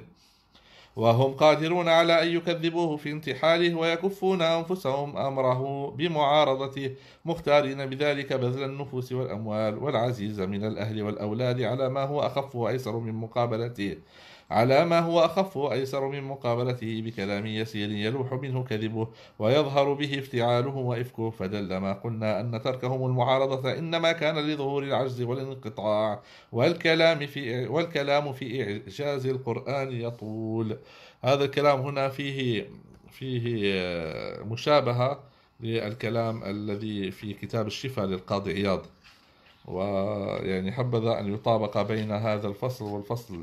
A: وهم قادرون على أن يكذبوه في انتحاله ويكفون أنفسهم أمره بمعارضته مختارين بذلك بذل النفوس والأموال والعزيز من الأهل والأولاد على ما هو أخف وأيسر من مقابلته على ما هو أخف وأيسر من مقابلته بكلام يسير يلوح منه كذبه ويظهر به افتعاله وإفكه فدل ما قلنا أن تركهم المعارضة إنما كان لظهور العجز والانقطاع والكلام في والكلام في إعجاز القرآن يطول هذا الكلام هنا فيه فيه مشابهة للكلام الذي في كتاب الشفاء للقاضي عياض ويعني حبذا أن يطابق بين هذا الفصل والفصل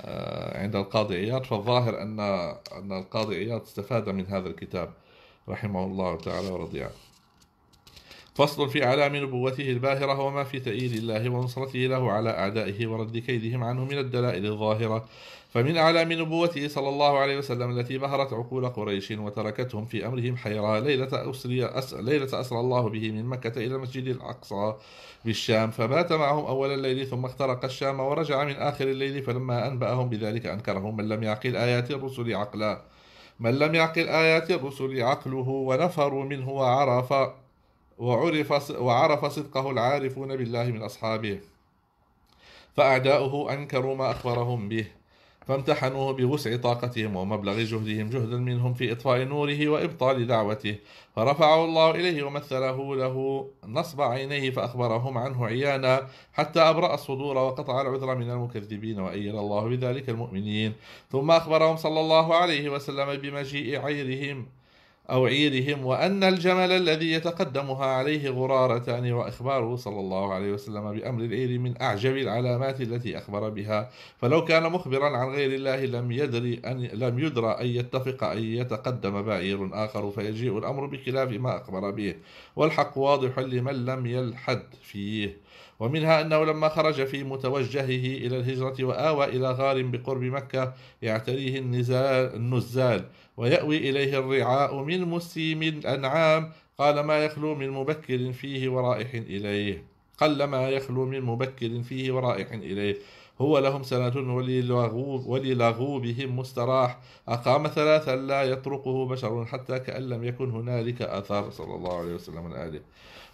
A: آه، عند القاضي اياد فالظاهر ان ان القاضي اياد استفاد من هذا الكتاب رحمه الله تعالى ورضي عنه فصل في علام نبوته الباهرة وما في تأييد الله ونصرته له على أعدائه ورد كيدهم عنه من الدلائل الظاهرة فمن أعلام نبوته صلى الله عليه وسلم التي بهرت عقول قريش وتركتهم في أمرهم حيرة ليلة أسري أس... ليلة أسرى الله به من مكة إلى المسجد الأقصى بالشام فبات معهم أول الليل ثم اخترق الشام ورجع من آخر الليل فلما أنبأهم بذلك أنكرهم من لم يعقل آيات الرسل عقلا من لم يعقل آيات الرسل عقله ونفروا منه وعرف وعرف وعرف صدقه العارفون بالله من أصحابه فأعداؤه أنكروا ما أخبرهم به فامتحنوه بوسع طاقتهم ومبلغ جهدهم جهدا منهم في إطفاء نوره وإبطال دعوته فرفعه الله إليه ومثله له نصب عينيه فأخبرهم عنه عيانا حتى أبرأ الصدور وقطع العذر من المكذبين وأيد الله بذلك المؤمنين ثم أخبرهم صلى الله عليه وسلم بمجيء عيرهم أو عيرهم وأن الجمل الذي يتقدمها عليه غرارتان وإخباره صلى الله عليه وسلم بأمر العير من أعجب العلامات التي أخبر بها فلو كان مخبرا عن غير الله لم يدري أن لم يدرى أن يتفق أن يتقدم بعير آخر فيجيء الأمر بخلاف ما أخبر به والحق واضح لمن لم يلحد فيه ومنها أنه لما خرج في متوجهه إلى الهجرة وآوى إلى غار بقرب مكة يعتريه النزال, النزال ويأوي إليه الرعاء من مسيم الأنعام قال ما يخلو من مبكر فيه ورائح إليه قل ما يخلو من مبكر فيه ورائح إليه هو لهم سنة وللغوب وللغوبهم مستراح أقام ثلاثا لا يطرقه بشر حتى كأن لم يكن هنالك أثر صلى الله عليه وسلم من آله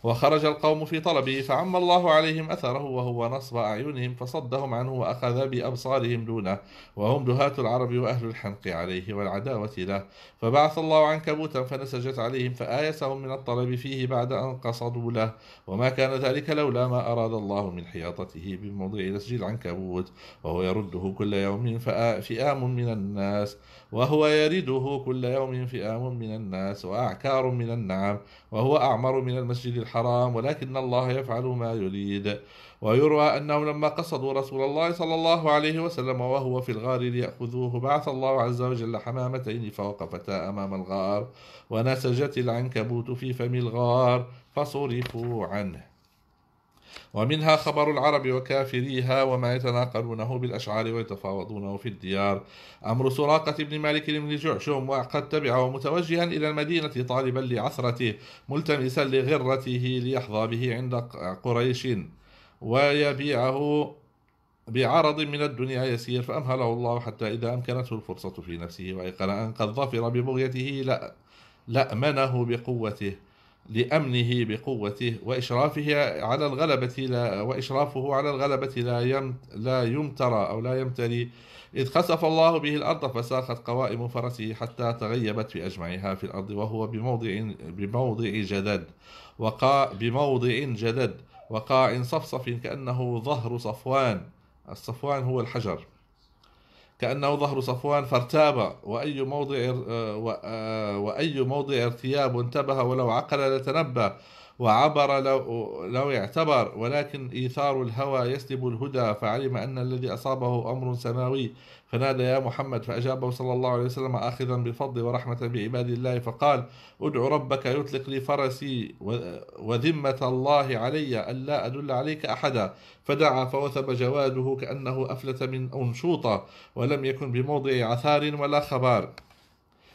A: وخرج القوم في طلبه فعم الله عليهم أثره وهو نصب أعينهم فصدهم عنه وأخذ بأبصارهم دونه وهم دهاة العرب وأهل الحنق عليه والعداوة له فبعث الله عنكبوتا فنسجت عليهم فآيسهم من الطلب فيه بعد أن قصدوا له وما كان ذلك لولا ما أراد الله من حياطته بموضع نسج العنكبوت وهو يرده كل يوم فئام من الناس وهو يرده كل يوم فئام من الناس وأعكار من النعم وهو أعمر من المسجد الحرام ولكن الله يفعل ما يريد ويروى أنهم لما قصدوا رسول الله صلى الله عليه وسلم وهو في الغار ليأخذوه بعث الله عز وجل حمامتين فوقفتا أمام الغار ونسجت العنكبوت في فم الغار فصرفوا عنه ومنها خبر العرب وكافريها وما يتناقلونه بالأشعار ويتفاوضونه في الديار أمر سراقة بن مالك بن جعشم وقد تبعه متوجها إلى المدينة طالبا لعثرته ملتمسا لغرته ليحظى به عند قريش ويبيعه بعرض من الدنيا يسير فأمهله الله حتى إذا أمكنته الفرصة في نفسه وأيقن أن قد ظفر ببغيته لأ لأمنه بقوته لأمنه بقوته وإشرافه على الغلبة لا وإشرافه على الغلبة لا لا يمترى أو لا يمتري إذ خسف الله به الأرض فساخت قوائم فرسه حتى تغيبت في أجمعها في الأرض وهو بموضع بموضع جدد وقاع بموضع جدد وقاع صفصف كأنه ظهر صفوان الصفوان هو الحجر كأنه ظهر صفوان فارتاب وأي موضع آه، آه، وأي موضع ارتياب انتبه ولو عقل لتنبه وعبر لو, لو اعتبر ولكن إيثار الهوى يسلب الهدى فعلم أن الذي أصابه أمر سماوي فنادى يا محمد فأجابه صلى الله عليه وسلم آخذا بفضل ورحمة بعباد الله فقال ادع ربك يطلق لي فرسي وذمة الله علي ألا أدل عليك أحدا فدعا فوثب جواده كأنه أفلت من أنشوطة ولم يكن بموضع عثار ولا خبار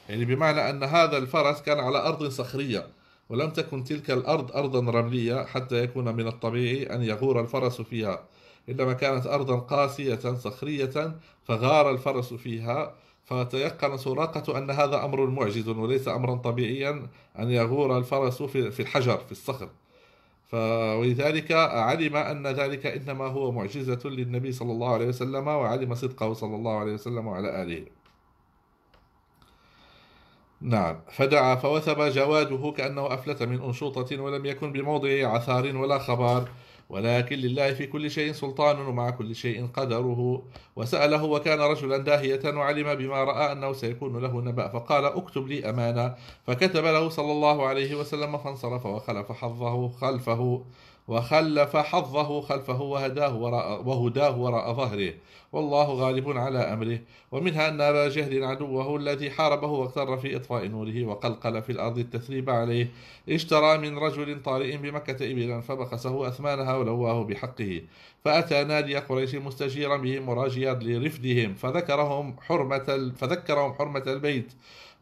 A: يعني بمعنى أن هذا الفرس كان على أرض صخرية ولم تكن تلك الأرض أرضا رملية حتى يكون من الطبيعي أن يغور الفرس فيها إنما كانت أرضا قاسية صخرية فغار الفرس فيها فتيقن سراقة أن هذا أمر معجز وليس أمرا طبيعيا أن يغور الفرس في الحجر في الصخر ولذلك علم أن ذلك إنما هو معجزة للنبي صلى الله عليه وسلم وعلم صدقه صلى الله عليه وسلم وعلى آله نعم فدعا فوثب جواده كأنه أفلت من أنشوطة ولم يكن بموضع عثار ولا خبار ولكن لله في كل شيء سلطان ومع كل شيء قدره وسأله وكان رجلا داهية وعلم بما رأى أنه سيكون له نبأ فقال اكتب لي أمانة فكتب له صلى الله عليه وسلم فانصرف وخلف حظه خلفه وخلف حظه خلفه وهداه وراء وهداه وراء ظهره والله غالب على أمره ومنها أن أبا جهل عدوه الذي حاربه واغتر في إطفاء نوره وقلقل في الأرض التثريب عليه اشترى من رجل طارئ بمكة إبلا فبخسه أثمانها ولواه بحقه فأتى نادي قريش مستجيرا به مراجيا لرفدهم فذكرهم حرمة فذكرهم حرمة البيت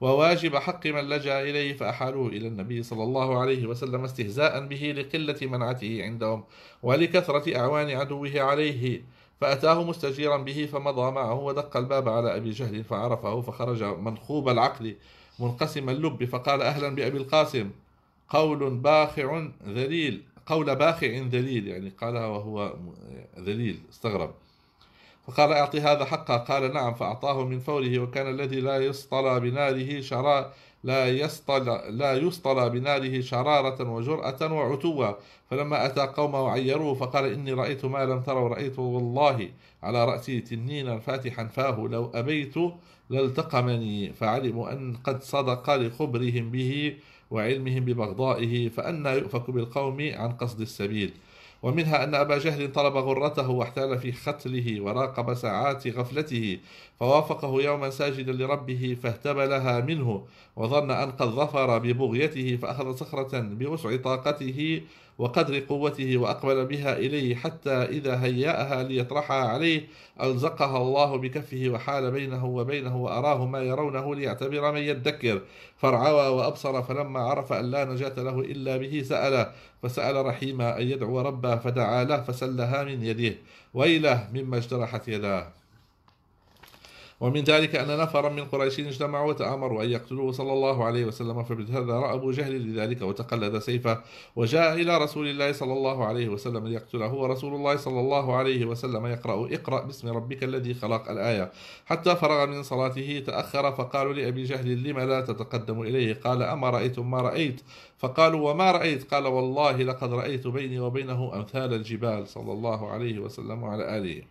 A: وواجب حق من لجأ إليه فأحالوه إلى النبي صلى الله عليه وسلم استهزاء به لقلة منعته عندهم ولكثرة أعوان عدوه عليه فأتاه مستجيرا به فمضى معه ودق الباب على أبي جهل فعرفه فخرج منخوب العقل منقسم اللب فقال أهلا بأبي القاسم قول باخع ذليل قول باخع ذليل يعني قالها وهو ذليل استغرب فقال أعطي هذا حقه قال نعم فأعطاه من فوره وكان الذي لا يصطلى بناره شرا لا يصطلى لا يصطلى بناره شرارة وجرأة وعتوا فلما أتى قومه وعيروه فقال إني رأيت ما لم تروا رأيت والله على رأسي تنينا فاتحا فاه لو أبيت لالتقمني فعلموا أن قد صدق لخبرهم به وعلمهم ببغضائه فأنا يؤفك بالقوم عن قصد السبيل ومنها أن أبا جهل طلب غرته واحتال في ختله وراقب ساعات غفلته فوافقه يوما ساجدا لربه فاهتبلها منه وظن أن قد ظفر ببغيته فأخذ صخرة بوسع طاقته وقدر قوته وأقبل بها إليه حتى إذا هيأها ليطرحها عليه ألزقها الله بكفه وحال بينه وبينه وأراه ما يرونه ليعتبر من يدكر فرعوى وأبصر فلما عرف أن لا نجاة له إلا به سأله فسأل رحيما أن يدعو ربه فدعا له فسلها من يديه ويله مما اجترحت يداه ومن ذلك أن نفرا من قريش اجتمعوا وتآمروا أن يقتلوه صلى الله عليه وسلم فبتذرأ أبو جهل لذلك وتقلد سيفه وجاء إلى رسول الله صلى الله عليه وسلم ليقتله ورسول الله صلى الله عليه وسلم يقرأ اقرأ باسم ربك الذي خلق الآية حتى فرغ من صلاته تأخر فقالوا لأبي جهل لم لا تتقدم إليه قال أما رأيتم ما رأيت فقالوا وما رأيت قال والله لقد رأيت بيني وبينه أمثال الجبال صلى الله عليه وسلم وعلى آله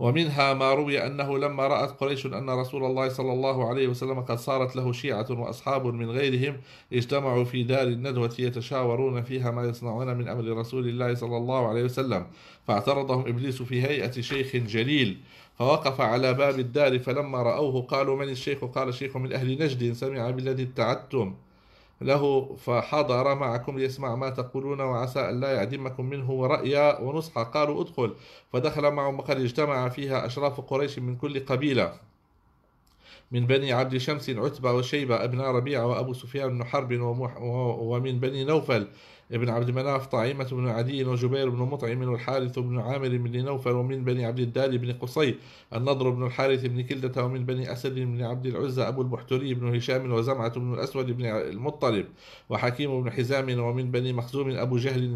A: ومنها ما روي أنه لما رأت قريش أن رسول الله صلى الله عليه وسلم قد صارت له شيعة وأصحاب من غيرهم اجتمعوا في دار الندوة يتشاورون فيها ما يصنعون من أمر رسول الله صلى الله عليه وسلم فاعترضهم إبليس في هيئة شيخ جليل فوقف على باب الدار فلما رأوه قالوا من الشيخ قال شيخ من أهل نجد سمع بالذي ادعتم له فحضر معكم ليسمع ما تقولون وعسى أن لا يعدمكم منه رأيا ونصحا قالوا ادخل فدخل معهم وقد اجتمع فيها أشراف قريش من كل قبيلة من بني عبد شمس عتبة وشيبة أبناء ربيعة وأبو سفيان بن حرب ومن بني نوفل ابن عبد مناف طعيمة بن عدي وجبير بن مطعم والحارث بن عامر بن نوفل ومن بني عبد الدار بن قصي النضر بن الحارث بن كلدة ومن بني أسد بن عبد العزى أبو البحتري بن هشام وزمعة بن الأسود بن المطلب وحكيم بن حزام ومن بني مخزوم أبو جهل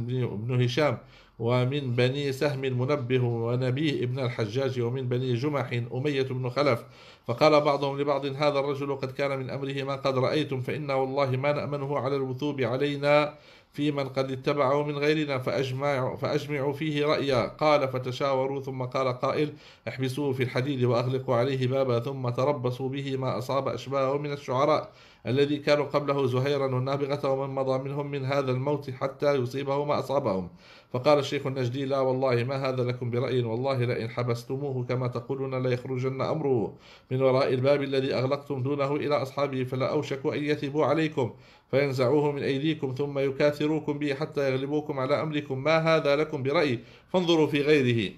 A: بن هشام ومن بني سهم المنبه ونبيه ابن الحجاج ومن بني جمح أمية بن خلف فقال بعضهم لبعض هذا الرجل قد كان من أمره ما قد رأيتم فإن والله ما نأمنه على الوثوب علينا في من قد اتبعه من غيرنا فأجمع فأجمعوا فيه رأيا قال فتشاوروا ثم قال قائل احبسوه في الحديد وأغلقوا عليه بابا ثم تربصوا به ما أصاب أشباهه من الشعراء الذي كانوا قبله زهيرا والنابغة ومن مضى منهم من هذا الموت حتى يصيبه ما أصابهم فقال الشيخ النجدي لا والله ما هذا لكم برأي والله لئن حبستموه كما تقولون ليخرجن أمره من وراء الباب الذي أغلقتم دونه إلى أصحابه فلا أوشك أن يثبوا عليكم فينزعوه من أيديكم ثم يكاثروكم به حتى يغلبوكم على أمركم ما هذا لكم برأي فانظروا في غيره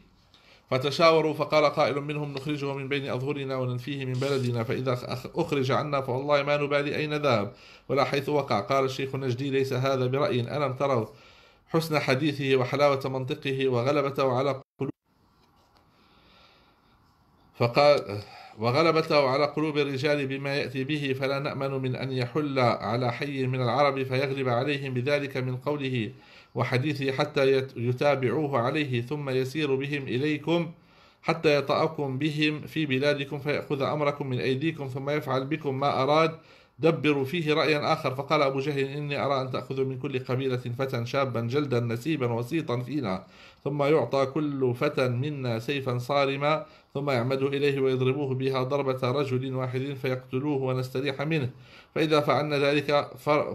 A: فتشاوروا فقال قائل منهم نخرجه من بين أظهرنا وننفيه من بلدنا فإذا أخرج عنا فوالله ما نبالي أين ذهب ولا حيث وقع قال الشيخ النجدي ليس هذا برأي ألم تروا حسن حديثه وحلاوة منطقه وغلبته على قلوب فقال وغلبته على قلوب الرجال بما يأتي به فلا نأمن من أن يحل على حي من العرب فيغلب عليهم بذلك من قوله وحديثه حتى يتابعوه عليه ثم يسير بهم إليكم حتى يطأكم بهم في بلادكم فيأخذ أمركم من أيديكم ثم يفعل بكم ما أراد دبروا فيه رأيا آخر فقال أبو جهل إني أرى أن تأخذوا من كل قبيلة فتى شابا جلدا نسيبا وسيطا فينا ثم يعطى كل فتى منا سيفا صارما ثم يعمدوا إليه ويضربوه بها ضربة رجل واحد فيقتلوه ونستريح منه فإذا فعلنا ذلك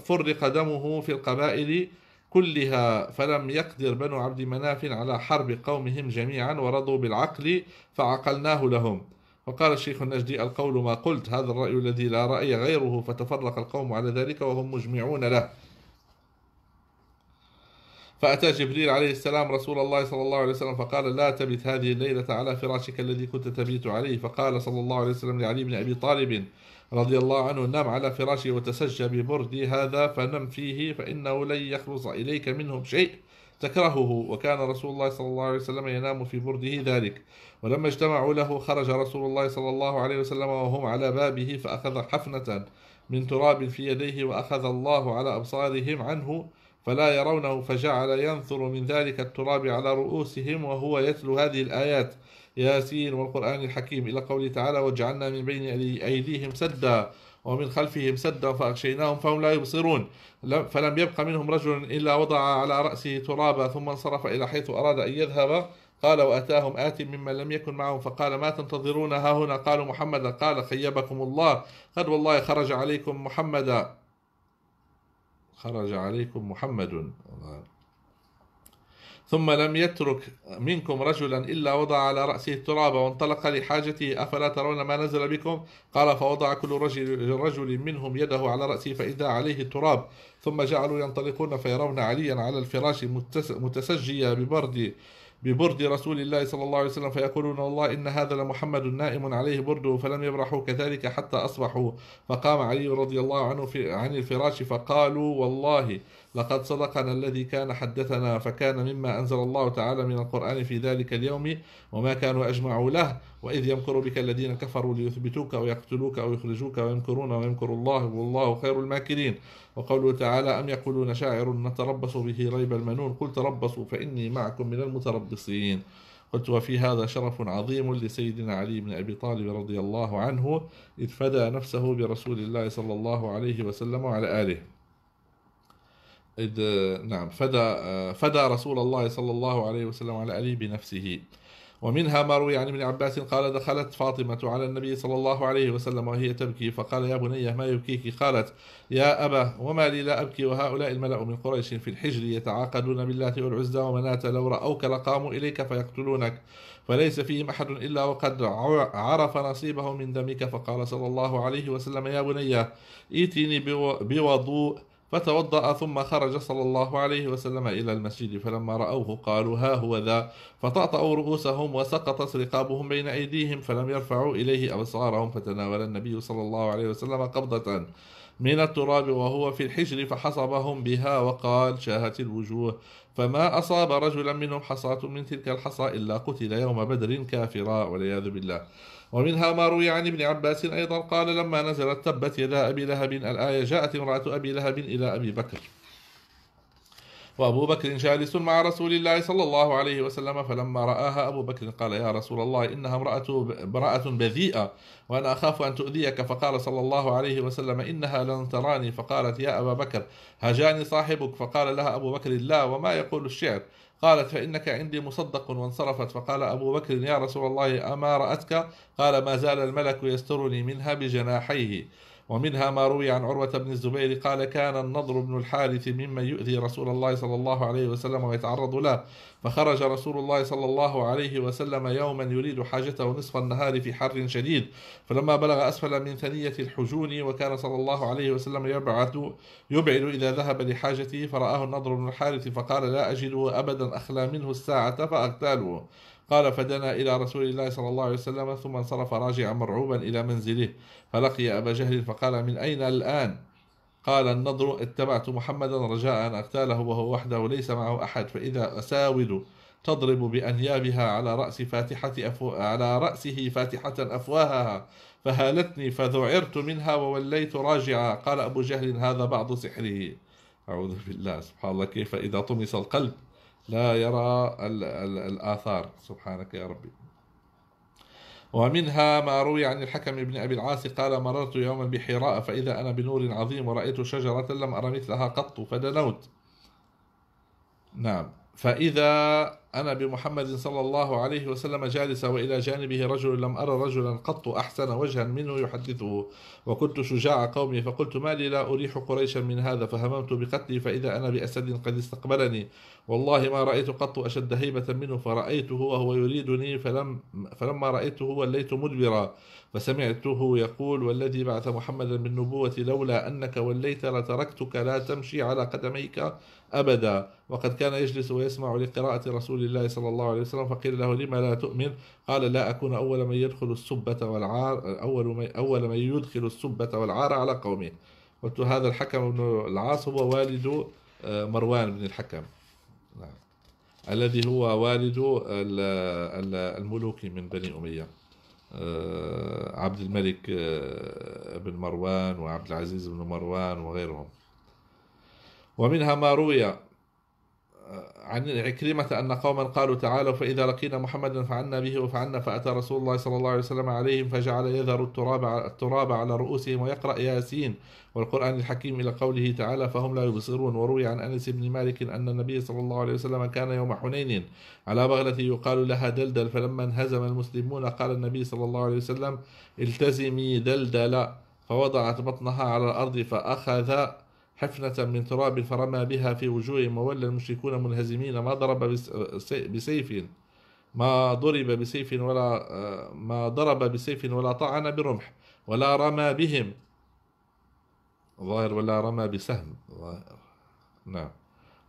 A: فرق دمه في القبائل كلها فلم يقدر بنو عبد مناف على حرب قومهم جميعا ورضوا بالعقل فعقلناه لهم فقال الشيخ النجدي القول ما قلت هذا الرأي الذي لا رأي غيره فتفرق القوم على ذلك وهم مجمعون له فأتى جبريل عليه السلام رسول الله صلى الله عليه وسلم فقال لا تبت هذه الليلة على فراشك الذي كنت تبيت عليه فقال صلى الله عليه وسلم لعلي بن أبي طالب رضي الله عنه نم على فراشي وتسجى ببردي هذا فنم فيه فإنه لن يخلص إليك منهم شيء تكرهه وكان رسول الله صلى الله عليه وسلم ينام في برده ذلك ولما اجتمعوا له خرج رسول الله صلى الله عليه وسلم وهم على بابه فأخذ حفنة من تراب في يديه وأخذ الله على أبصارهم عنه فلا يرونه فجعل ينثر من ذلك التراب على رؤوسهم وهو يتلو هذه الآيات ياسين والقرآن الحكيم إلى قوله تعالى وجعلنا من بين أيديهم سدا ومن خلفهم سدا فأغشيناهم فهم لا يبصرون فلم يبق منهم رجل إلا وضع على رأسه ترابا ثم انصرف إلى حيث أراد أن يذهب قال وأتاهم آت ممن لم يكن معهم فقال ما تنتظرون ها هنا قالوا محمدا قال خيبكم الله قد والله خرج عليكم محمدا خرج عليكم محمد ثم لم يترك منكم رجلا إلا وضع على رأسه التراب وانطلق لحاجته أفلا ترون ما نزل بكم قال فوضع كل رجل, رجل منهم يده على رأسه فإذا عليه التراب ثم جعلوا ينطلقون فيرون عليا على الفراش متسجيا ببرد ببرد رسول الله صلى الله عليه وسلم فيقولون والله إن هذا لمحمد نائم عليه برده فلم يبرحوا كذلك حتى أصبحوا فقام علي رضي الله عنه في عن الفراش فقالوا والله لقد صدقنا الذي كان حدثنا فكان مما أنزل الله تعالى من القرآن في ذلك اليوم وما كانوا أجمعوا له وإذ يمكر بك الذين كفروا ليثبتوك أو يقتلوك أو يخرجوك ويمكرون ويمكر الله والله خير الماكرين وقوله تعالى أم يقولون شاعر نتربص به ريب المنون قل تربصوا فإني معكم من المتربصين قلت وفي هذا شرف عظيم لسيدنا علي بن أبي طالب رضي الله عنه إذ فدى نفسه برسول الله صلى الله عليه وسلم وعلى آله إذ نعم فدى فدى رسول الله صلى الله عليه وسلم على علي بنفسه ومنها ما روي عن ابن عباس قال دخلت فاطمة على النبي صلى الله عليه وسلم وهي تبكي فقال يا بني ما يبكيك قالت يا أبا وما لي لا أبكي وهؤلاء الملأ من قريش في الحجر يتعاقدون باللات والعزى ومناة لو رأوك لقاموا إليك فيقتلونك فليس فيهم أحد إلا وقد عرف نصيبه من دمك فقال صلى الله عليه وسلم يا بني إيتيني بوضوء فتوضأ ثم خرج صلى الله عليه وسلم إلى المسجد فلما رأوه قالوا ها هو ذا فطأطأوا رؤوسهم وسقطت رقابهم بين أيديهم فلم يرفعوا إليه أبصارهم فتناول النبي صلى الله عليه وسلم قبضة من التراب وهو في الحجر فحصبهم بها وقال شاهت الوجوه فما أصاب رجلا منهم حصاة من تلك الحصى إلا قتل يوم بدر كافرا والعياذ بالله ومنها ما روي عن ابن عباس أيضا قال لما نزلت تبت يدا أبي لهب الآية جاءت امرأة أبي لهب إلى أبي بكر وأبو بكر جالس مع رسول الله صلى الله عليه وسلم فلما رآها أبو بكر قال يا رسول الله إنها امرأة امرأة بذيئة وأنا أخاف أن تؤذيك فقال صلى الله عليه وسلم إنها لن تراني فقالت يا أبا بكر هجاني صاحبك فقال لها أبو بكر لا وما يقول الشعر قالت فإنك عندي مصدق وانصرفت فقال أبو بكر يا رسول الله أما رأتك قال ما زال الملك يسترني منها بجناحيه ومنها ما روي عن عروة بن الزبير قال كان النضر بن الحارث ممن يؤذي رسول الله صلى الله عليه وسلم ويتعرض له فخرج رسول الله صلى الله عليه وسلم يوما يريد حاجته نصف النهار في حر شديد فلما بلغ أسفل من ثنية الحجون وكان صلى الله عليه وسلم يبعث يبعد إذا ذهب لحاجته فرآه النضر بن الحارث فقال لا أجده أبدا أخلى منه الساعة فأقتاله قال فدنا إلى رسول الله صلى الله عليه وسلم ثم انصرف راجعا مرعوبا إلى منزله فلقي أبا جهل فقال من أين الآن قال النضر اتبعت محمدا رجاء أن أقتاله وهو وحده ليس معه أحد فإذا أساود تضرب بأنيابها على رأس فاتحة أفو... على رأسه فاتحة أفواهها فهالتني فذعرت منها ووليت راجعا قال أبو جهل هذا بعض سحره أعوذ بالله سبحان الله كيف إذا طمس القلب لا يرى الـ الـ الآثار سبحانك يا ربي ومنها ما روي عن الحكم بن أبي العاص قال مررت يوما بحراء فإذا أنا بنور عظيم ورأيت شجرة لم أرى مثلها قط فدنوت نعم فإذا أنا بمحمد صلى الله عليه وسلم جالسة وإلى جانبه رجل لم أرى رجلا قط أحسن وجها منه يحدثه وكنت شجاع قومي فقلت ما لي لا أريح قريشا من هذا فهممت بقتلي فإذا أنا بأسد قد استقبلني والله ما رأيت قط أشد هيبة منه فرأيته وهو يريدني فلم فلما رأيته وليت مدبرا فسمعته يقول والذي بعث محمدا بالنبوة لولا أنك وليت لتركتك لا تمشي على قدميك أبدا وقد كان يجلس ويسمع لقراءة رسول الله صلى الله عليه وسلم فقيل له لما لا تؤمن قال لا أكون أول من يدخل السبة والعار أول من, أول من يدخل السبة والعار على قومه قلت هذا الحكم بن العاص هو والد آه، مروان بن الحكم نعم. الذي هو والد الملوك من بني أمية آه، عبد الملك آه، بن مروان وعبد العزيز بن مروان وغيرهم ومنها ما روي عن عكرمة أن قوما قالوا تعالوا فإذا لقينا محمدا فعنا به وفعلنا فأتى رسول الله صلى الله عليه وسلم عليهم فجعل يذر التراب التراب على رؤوسهم ويقرأ ياسين والقرآن الحكيم إلى قوله تعالى فهم لا يبصرون وروي عن أنس بن مالك أن النبي صلى الله عليه وسلم كان يوم حنين على بغلة يقال لها دلدل فلما انهزم المسلمون قال النبي صلى الله عليه وسلم التزمي دلدل فوضعت بطنها على الأرض فأخذ حفنة من تراب فرمى بها في وجوههم وولى المشركون منهزمين ما ضرب بسيف ما ضرب بسيف ولا ما ضرب بسيف ولا طعن برمح ولا رمى بهم ظاهر ولا رمى بسهم ظاهر نعم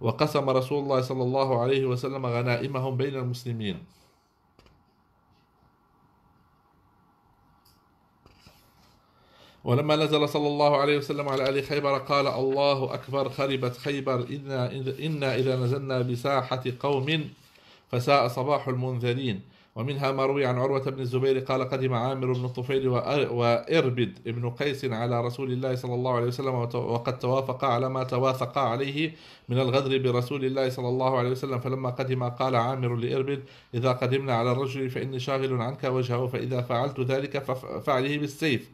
A: وقسم رسول الله صلى الله عليه وسلم غنائمهم بين المسلمين ولما نزل صلى الله عليه وسلم على آل خيبر قال الله أكبر خربت خيبر إنا, إنا إذا نزلنا بساحة قوم فساء صباح المنذرين ومنها ما روي عن عروة بن الزبير قال قدم عامر بن الطفيل وإربد بن قيس على رسول الله صلى الله عليه وسلم وقد توافقا على ما تواثقا عليه من الغدر برسول الله صلى الله عليه وسلم فلما قدم قال عامر لإربد إذا قدمنا على الرجل فإني شاغل عنك وجهه فإذا فعلت ذلك فعليه بالسيف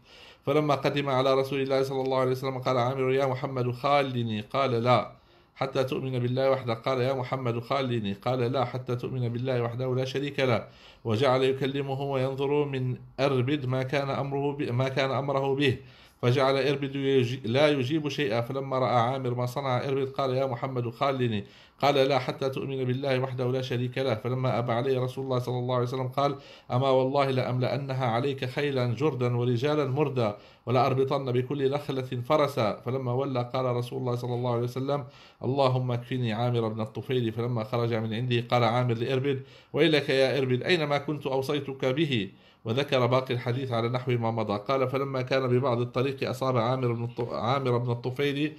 A: فلما قدم على رسول الله صلى الله عليه وسلم قال عامر يا محمد خالني قال لا حتى تؤمن بالله وحده قال يا محمد خالني قال لا حتى تؤمن بالله وحده لا شريك له وجعل يكلمه وينظر من أربد ما كان أمره ما كان أمره به فجعل إربد لا يجيب شيئا فلما رأى عامر ما صنع إربد قال يا محمد خالني قال لا حتى تؤمن بالله وحده لا شريك له فلما أبى عليه رسول الله صلى الله عليه وسلم قال أما والله لأملأنها عليك خيلا جردا ورجالا مردا ولأربطن بكل نخلة فرسا فلما ولى قال رسول الله صلى الله عليه وسلم اللهم اكفني عامر بن الطفيل فلما خرج من عنده قال عامر لإربد ويلك يا إربد أينما كنت أوصيتك به وذكر باقي الحديث على نحو ما مضى قال فلما كان ببعض الطريق أصاب عامر بن عامر بن الطفيل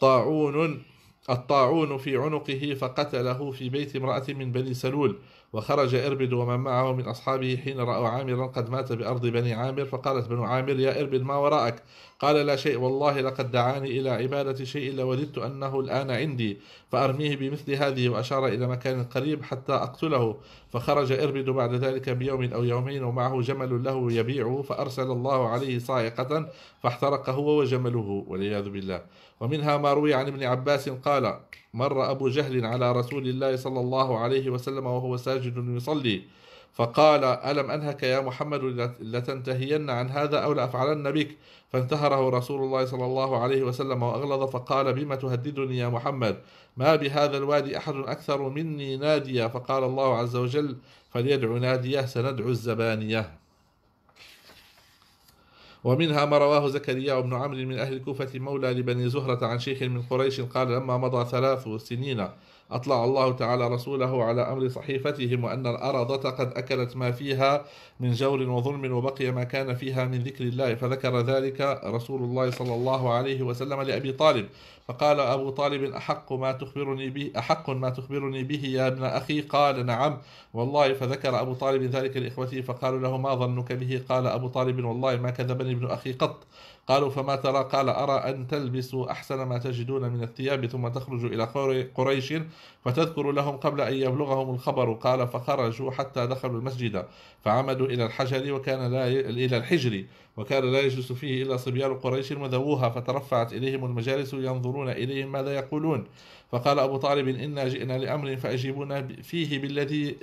A: طاعون الطاعون في عنقه فقتله في بيت امرأة من بني سلول وخرج إربد ومن معه من أصحابه حين رأوا عامرا قد مات بأرض بني عامر فقالت بنو عامر يا إربد ما وراءك قال لا شيء والله لقد دعاني إلى عبادة شيء لوددت أنه الآن عندي فأرميه بمثل هذه وأشار إلى مكان قريب حتى أقتله فخرج إربد بعد ذلك بيوم أو يومين ومعه جمل له يبيعه فأرسل الله عليه صاعقة فاحترق هو وجمله والعياذ بالله ومنها ما روي عن ابن عباس قال مر أبو جهل على رسول الله صلى الله عليه وسلم وهو ساجد يصلي فقال ألم أنهك يا محمد لتنتهين عن هذا أو لأفعلن بك فانتهره رسول الله صلى الله عليه وسلم وأغلظ فقال بما تهددني يا محمد ما بهذا الوادي أحد أكثر مني ناديا فقال الله عز وجل فليدع ناديه سندعو الزبانيه ومنها ما رواه زكريا بن عمرو من أهل الكوفة مولى لبني زهرة عن شيخ من قريش قال لما مضى ثلاث سنين أطلع الله تعالى رسوله على أمر صحيفتهم وأن الأرض قد أكلت ما فيها من جور وظلم وبقي ما كان فيها من ذكر الله فذكر ذلك رسول الله صلى الله عليه وسلم لأبي طالب فقال أبو طالب أحق ما تخبرني به أحق ما تخبرني به يا ابن أخي قال نعم والله فذكر أبو طالب ذلك لإخوته فقالوا له ما ظنك به قال أبو طالب والله ما كذبني ابن أخي قط قالوا فما ترى قال أرى أن تلبسوا أحسن ما تجدون من الثياب ثم تخرجوا إلى قريش فتذكر لهم قبل أن يبلغهم الخبر قال فخرجوا حتى دخلوا المسجد فعمدوا إلى الحجر وكان لا ي... إلى الحجر وكان لا يجلس فيه إلا صبيان قريش وذووها فترفعت إليهم المجالس ينظرون إليهم ماذا يقولون فقال أبو طالب إنا جئنا لأمر فأجيبونا فيه بالذي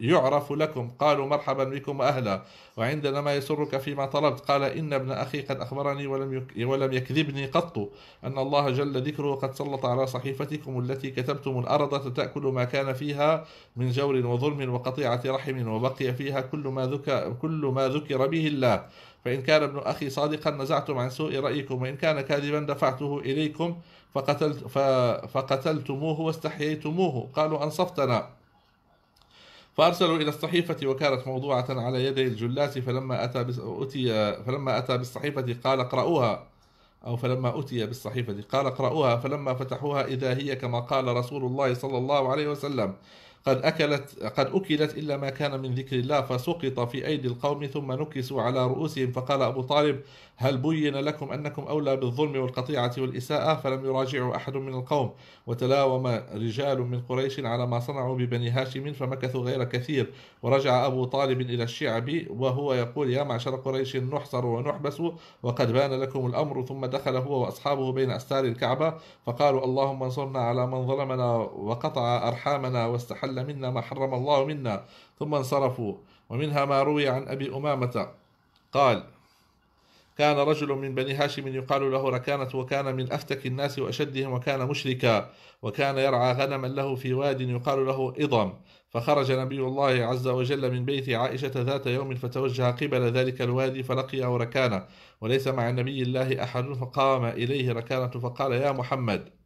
A: يعرف لكم قالوا مرحبا بكم وأهلا وعندنا ما يسرك فيما طلبت قال إن ابن أخي قد أخبرني ولم, ولم يكذبني قط أن الله جل ذكره قد سلط على صحيفتكم التي كتبتم الأرض تأكل ما كان فيها من جور وظلم وقطيعة رحم وبقي فيها كل ما ذكر, كل ما ذكر به الله فإن كان ابن أخي صادقا نزعتم عن سوء رأيكم وإن كان كاذبا دفعته إليكم فقتلت فقتلتموه واستحييتموه قالوا أنصفتنا فأرسلوا إلى الصحيفة وكانت موضوعة على يدي الجلاس فلما أتى أتي فلما أتى بالصحيفة قال اقرأوها أو فلما أتي بالصحيفة قال اقرأوها فلما فتحوها إذا هي كما قال رسول الله صلى الله عليه وسلم قد أكلت قد أكلت إلا ما كان من ذكر الله فسقط في أيدي القوم ثم نكسوا على رؤوسهم فقال أبو طالب هل بين لكم أنكم أولى بالظلم والقطيعة والإساءة فلم يراجعوا أحد من القوم وتلاوم رجال من قريش على ما صنعوا ببني هاشم فمكثوا غير كثير ورجع أبو طالب إلى الشعب وهو يقول يا معشر قريش نحصر ونحبس وقد بان لكم الأمر ثم دخل هو وأصحابه بين أستار الكعبة فقالوا اللهم انصرنا على من ظلمنا وقطع أرحامنا واستحل منا ما حرم الله منا ثم انصرفوا ومنها ما روي عن أبي أمامة قال كان رجل من بني هاشم يقال له ركانة وكان من أفتك الناس وأشدهم وكان مشركا وكان يرعى غنما له في واد يقال له إضم فخرج نبي الله عز وجل من بيت عائشة ذات يوم فتوجه قبل ذلك الوادي فلقيه ركانة وليس مع نبي الله أحد فقام إليه ركانة فقال يا محمد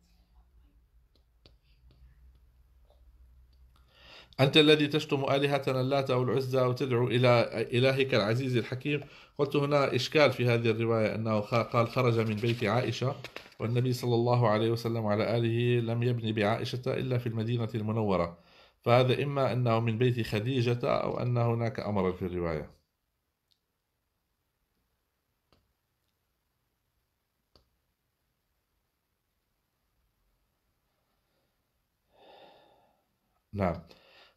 A: أنت الذي تشتم آلهتنا اللات أو العزى وتدعو إلى إلهك العزيز الحكيم قلت هنا إشكال في هذه الرواية أنه قال خرج من بيت عائشة والنبي صلى الله عليه وسلم على آله لم يبني بعائشة إلا في المدينة المنورة فهذا إما أنه من بيت خديجة أو أن هناك أمرا في الرواية نعم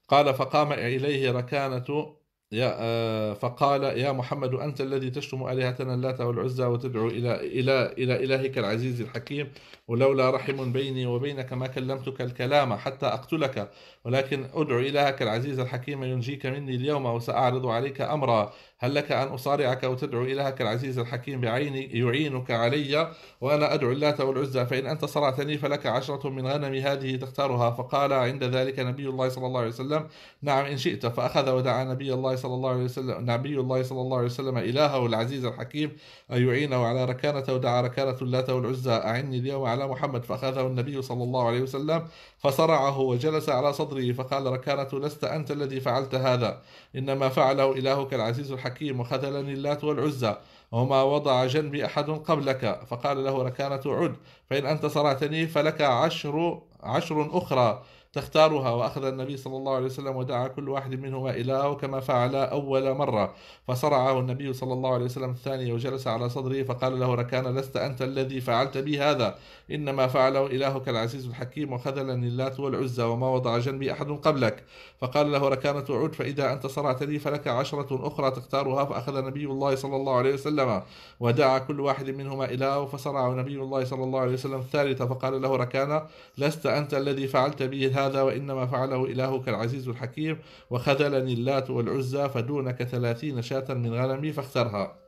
A: قال فقام إليه ركانة يا آه، فقال يا محمد أنت الذي تشتم آلهتنا اللات والعزى وتدعو إلى إلى إلى إلهك العزيز الحكيم ولولا رحم بيني وبينك ما كلمتك الكلام حتى أقتلك ولكن أدعو إلهك العزيز الحكيم ينجيك مني اليوم وسأعرض عليك أمرا هل لك أن أصارعك وتدعو إلهك العزيز الحكيم بعيني يعينك علي وأنا أدعو اللات والعزى فإن أنت صرعتني فلك عشرة من غنم هذه تختارها فقال عند ذلك نبي الله صلى الله عليه وسلم نعم إن شئت فأخذ ودعا نبي الله صلى الله عليه وسلم نبي الله صلى الله عليه وسلم إلهه العزيز الحكيم أن يعينه على ركانته ودعا ركانة اللات والعزى أعني اليوم على محمد فأخذه النبي صلى الله عليه وسلم فصرعه وجلس على صدره فقال ركانة لست أنت الذي فعلت هذا إنما فعله إلهك العزيز الحكيم وخذلني اللات والعزى وما وضع جنبي أحد قبلك فقال له ركانة عد فإن أنت صرعتني فلك عشر عشر أخرى تختارها وأخذ النبي صلى الله عليه وسلم ودعا كل واحد منهما إله كما فعل أول مرة فصرعه النبي صلى الله عليه وسلم الثانية وجلس على صدره فقال له ركان لست أنت الذي فعلت بي هذا إنما فعله إلهك العزيز الحكيم وخذلني اللات والعزى وما وضع جنبي أحد قبلك فقال له ركانة عد فإذا أنت صرعت لي فلك عشرة أخرى تختارها فأخذ نبي الله صلى الله عليه وسلم ودعا كل واحد منهما إله فصرعه نبي الله صلى الله عليه وسلم الثالثة فقال له ركانة لست أنت الذي فعلت بي هذا وإنما فعله إلهك العزيز الحكيم وخذلني اللات والعزى فدونك ثلاثين شاة من غنمي فاخترها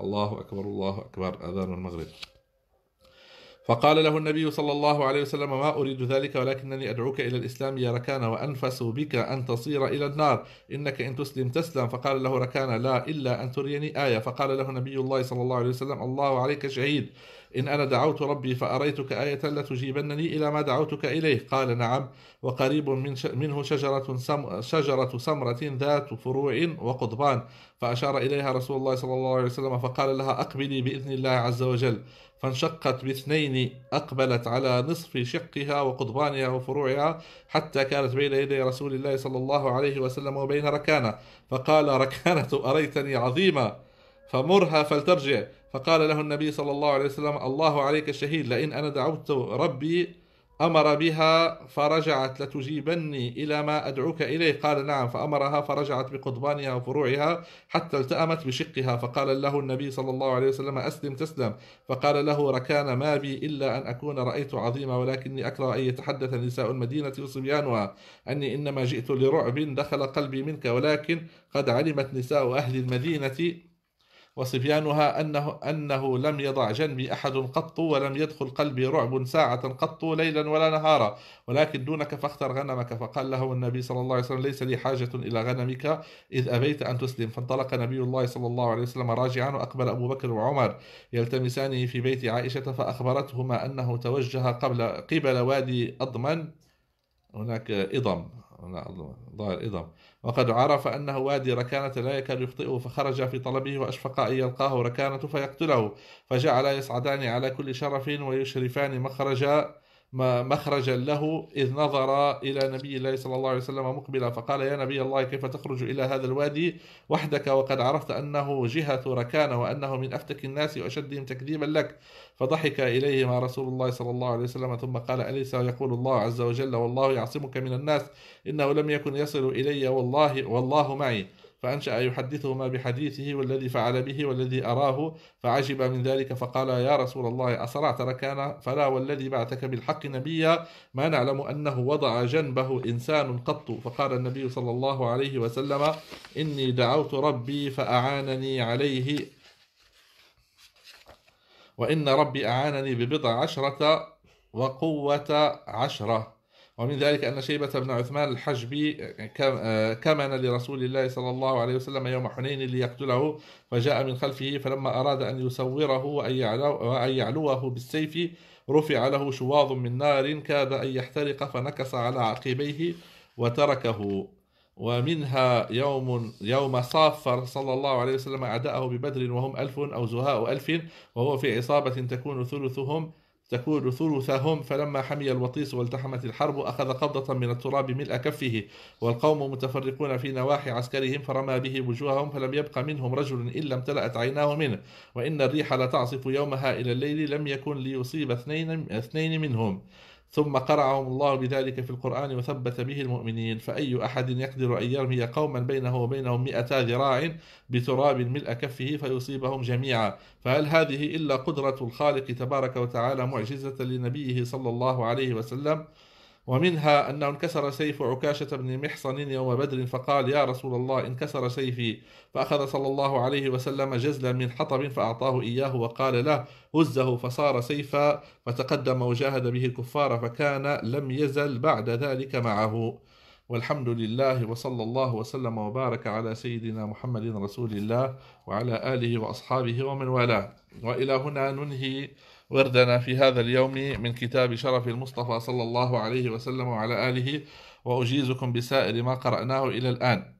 A: الله أكبر الله أكبر أذان المغرب فقال له النبي صلى الله عليه وسلم ما أريد ذلك ولكنني أدعوك إلى الإسلام يا ركان وأنفس بك أن تصير إلى النار إنك إن تسلم تسلم فقال له ركان لا إلا أن تريني آية فقال له نبي الله صلى الله عليه وسلم الله عليك شهيد إن أنا دعوت ربي فأريتك آية لتجيبنني إلى ما دعوتك إليه قال نعم وقريب من ش... منه شجرة, سم شجرة سمرة ذات فروع وقضبان فأشار إليها رسول الله صلى الله عليه وسلم فقال لها أقبلي بإذن الله عز وجل فانشقت باثنين أقبلت على نصف شقها وقضبانها وفروعها حتى كانت بين يدي رسول الله صلى الله عليه وسلم وبين ركانة فقال ركانة أريتني عظيما فمرها فلترجع فقال له النبي صلى الله عليه وسلم الله عليك الشهيد لئن أنا دعوت ربي أمر بها فرجعت لتجيبني إلى ما أدعوك إليه قال نعم فأمرها فرجعت بقضبانها وفروعها حتى التأمت بشقها فقال له النبي صلى الله عليه وسلم أسلم تسلم فقال له ركان ما بي إلا أن أكون رأيت عظيما ولكني أكره أن يتحدث نساء المدينة وصبيانها أني إنما جئت لرعب دخل قلبي منك ولكن قد علمت نساء أهل المدينة وصبيانها أنه, أنه لم يضع جنبي أحد قط ولم يدخل قلبي رعب ساعة قط ليلا ولا نهارا ولكن دونك فاختر غنمك فقال له النبي صلى الله عليه وسلم ليس لي حاجة إلى غنمك إذ أبيت أن تسلم فانطلق نبي الله صلى الله عليه وسلم راجعا وأقبل أبو بكر وعمر يلتمسانه في بيت عائشة فأخبرتهما أنه توجه قبل قبل وادي أضمن هناك إضم ظاهر إضم وقد عرف أنه وادي ركانة لا يكاد يخطئه فخرج في طلبه وأشفق أن يلقاه ركانة فيقتله فجعل يصعدان على كل شرف ويشرفان مخرجا مخرجا له إذ نظر إلى نبي الله صلى الله عليه وسلم مقبلا فقال يا نبي الله كيف تخرج إلى هذا الوادي وحدك وقد عرفت أنه جهة ركان وأنه من أفتك الناس وأشدهم تكذيبا لك فضحك إليهما رسول الله صلى الله عليه وسلم ثم قال أليس يقول الله عز وجل والله يعصمك من الناس إنه لم يكن يصل إلي والله والله معي فأنشأ يحدثهما بحديثه والذي فعل به والذي أراه فعجب من ذلك فقال يا رسول الله أصرعت ركانا فلا والذي بعثك بالحق نبيا ما نعلم أنه وضع جنبه إنسان قط فقال النبي صلى الله عليه وسلم إني دعوت ربي فأعانني عليه وإن ربي أعانني ببضع عشرة وقوة عشرة ومن ذلك أن شيبة بن عثمان الحجبي آه، كمن لرسول الله صلى الله عليه وسلم يوم حنين ليقتله فجاء من خلفه فلما أراد أن يسوره وأن يعلوه بالسيف رفع له شواظ من نار كاد أن يحترق فنكس على عقبيه وتركه ومنها يوم يوم صافر صلى الله عليه وسلم أعداءه ببدر وهم ألف أو زهاء ألف وهو في عصابة تكون ثلثهم تكون ثلثهم فلما حمي الوطيس والتحمت الحرب أخذ قبضة من التراب ملء كفه والقوم متفرقون في نواحي عسكرهم فرمى به وجوههم فلم يبق منهم رجل إلا امتلأت عيناه منه وإن الريح لتعصف يومها إلى الليل لم يكن ليصيب اثنين, اثنين منهم ثم قرعهم الله بذلك في القرآن وثبت به المؤمنين فأي أحد يقدر أن يرمي قوما بينه وبينهم مئتا ذراع بتراب ملء كفه فيصيبهم جميعا فهل هذه إلا قدرة الخالق تبارك وتعالى معجزة لنبيه صلى الله عليه وسلم؟ ومنها أنه انكسر سيف عكاشة بن محصن يوم بدر فقال يا رسول الله انكسر سيفي فأخذ صلى الله عليه وسلم جزلا من حطب فأعطاه إياه وقال له هزه فصار سيفا فتقدم وجاهد به الكفار فكان لم يزل بعد ذلك معه والحمد لله وصلى الله وسلم وبارك على سيدنا محمد رسول الله وعلى آله وأصحابه ومن والاه وإلى هنا ننهي وردنا في هذا اليوم من كتاب شرف المصطفى صلى الله عليه وسلم وعلى آله وأجيزكم بسائر ما قرأناه إلى الآن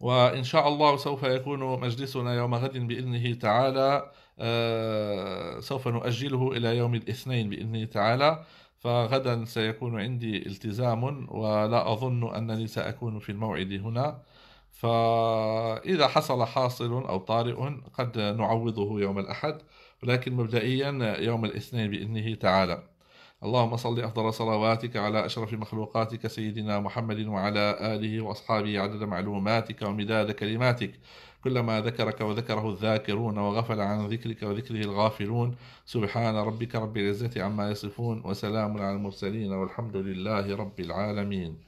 A: وإن شاء الله سوف يكون مجلسنا يوم غد بإذنه تعالى آه، سوف نؤجله إلى يوم الاثنين بإذنه تعالى فغدا سيكون عندي التزام ولا أظن أنني سأكون في الموعد هنا فإذا حصل حاصل أو طارئ قد نعوضه يوم الأحد ولكن مبدئيا يوم الاثنين بإذنه تعالى اللهم صل أفضل صلواتك على أشرف مخلوقاتك سيدنا محمد وعلى آله وأصحابه عدد معلوماتك ومداد كلماتك كلما ذكرك وذكره الذاكرون وغفل عن ذكرك وذكره الغافلون سبحان ربك رب العزة عما يصفون وسلام على المرسلين والحمد لله رب العالمين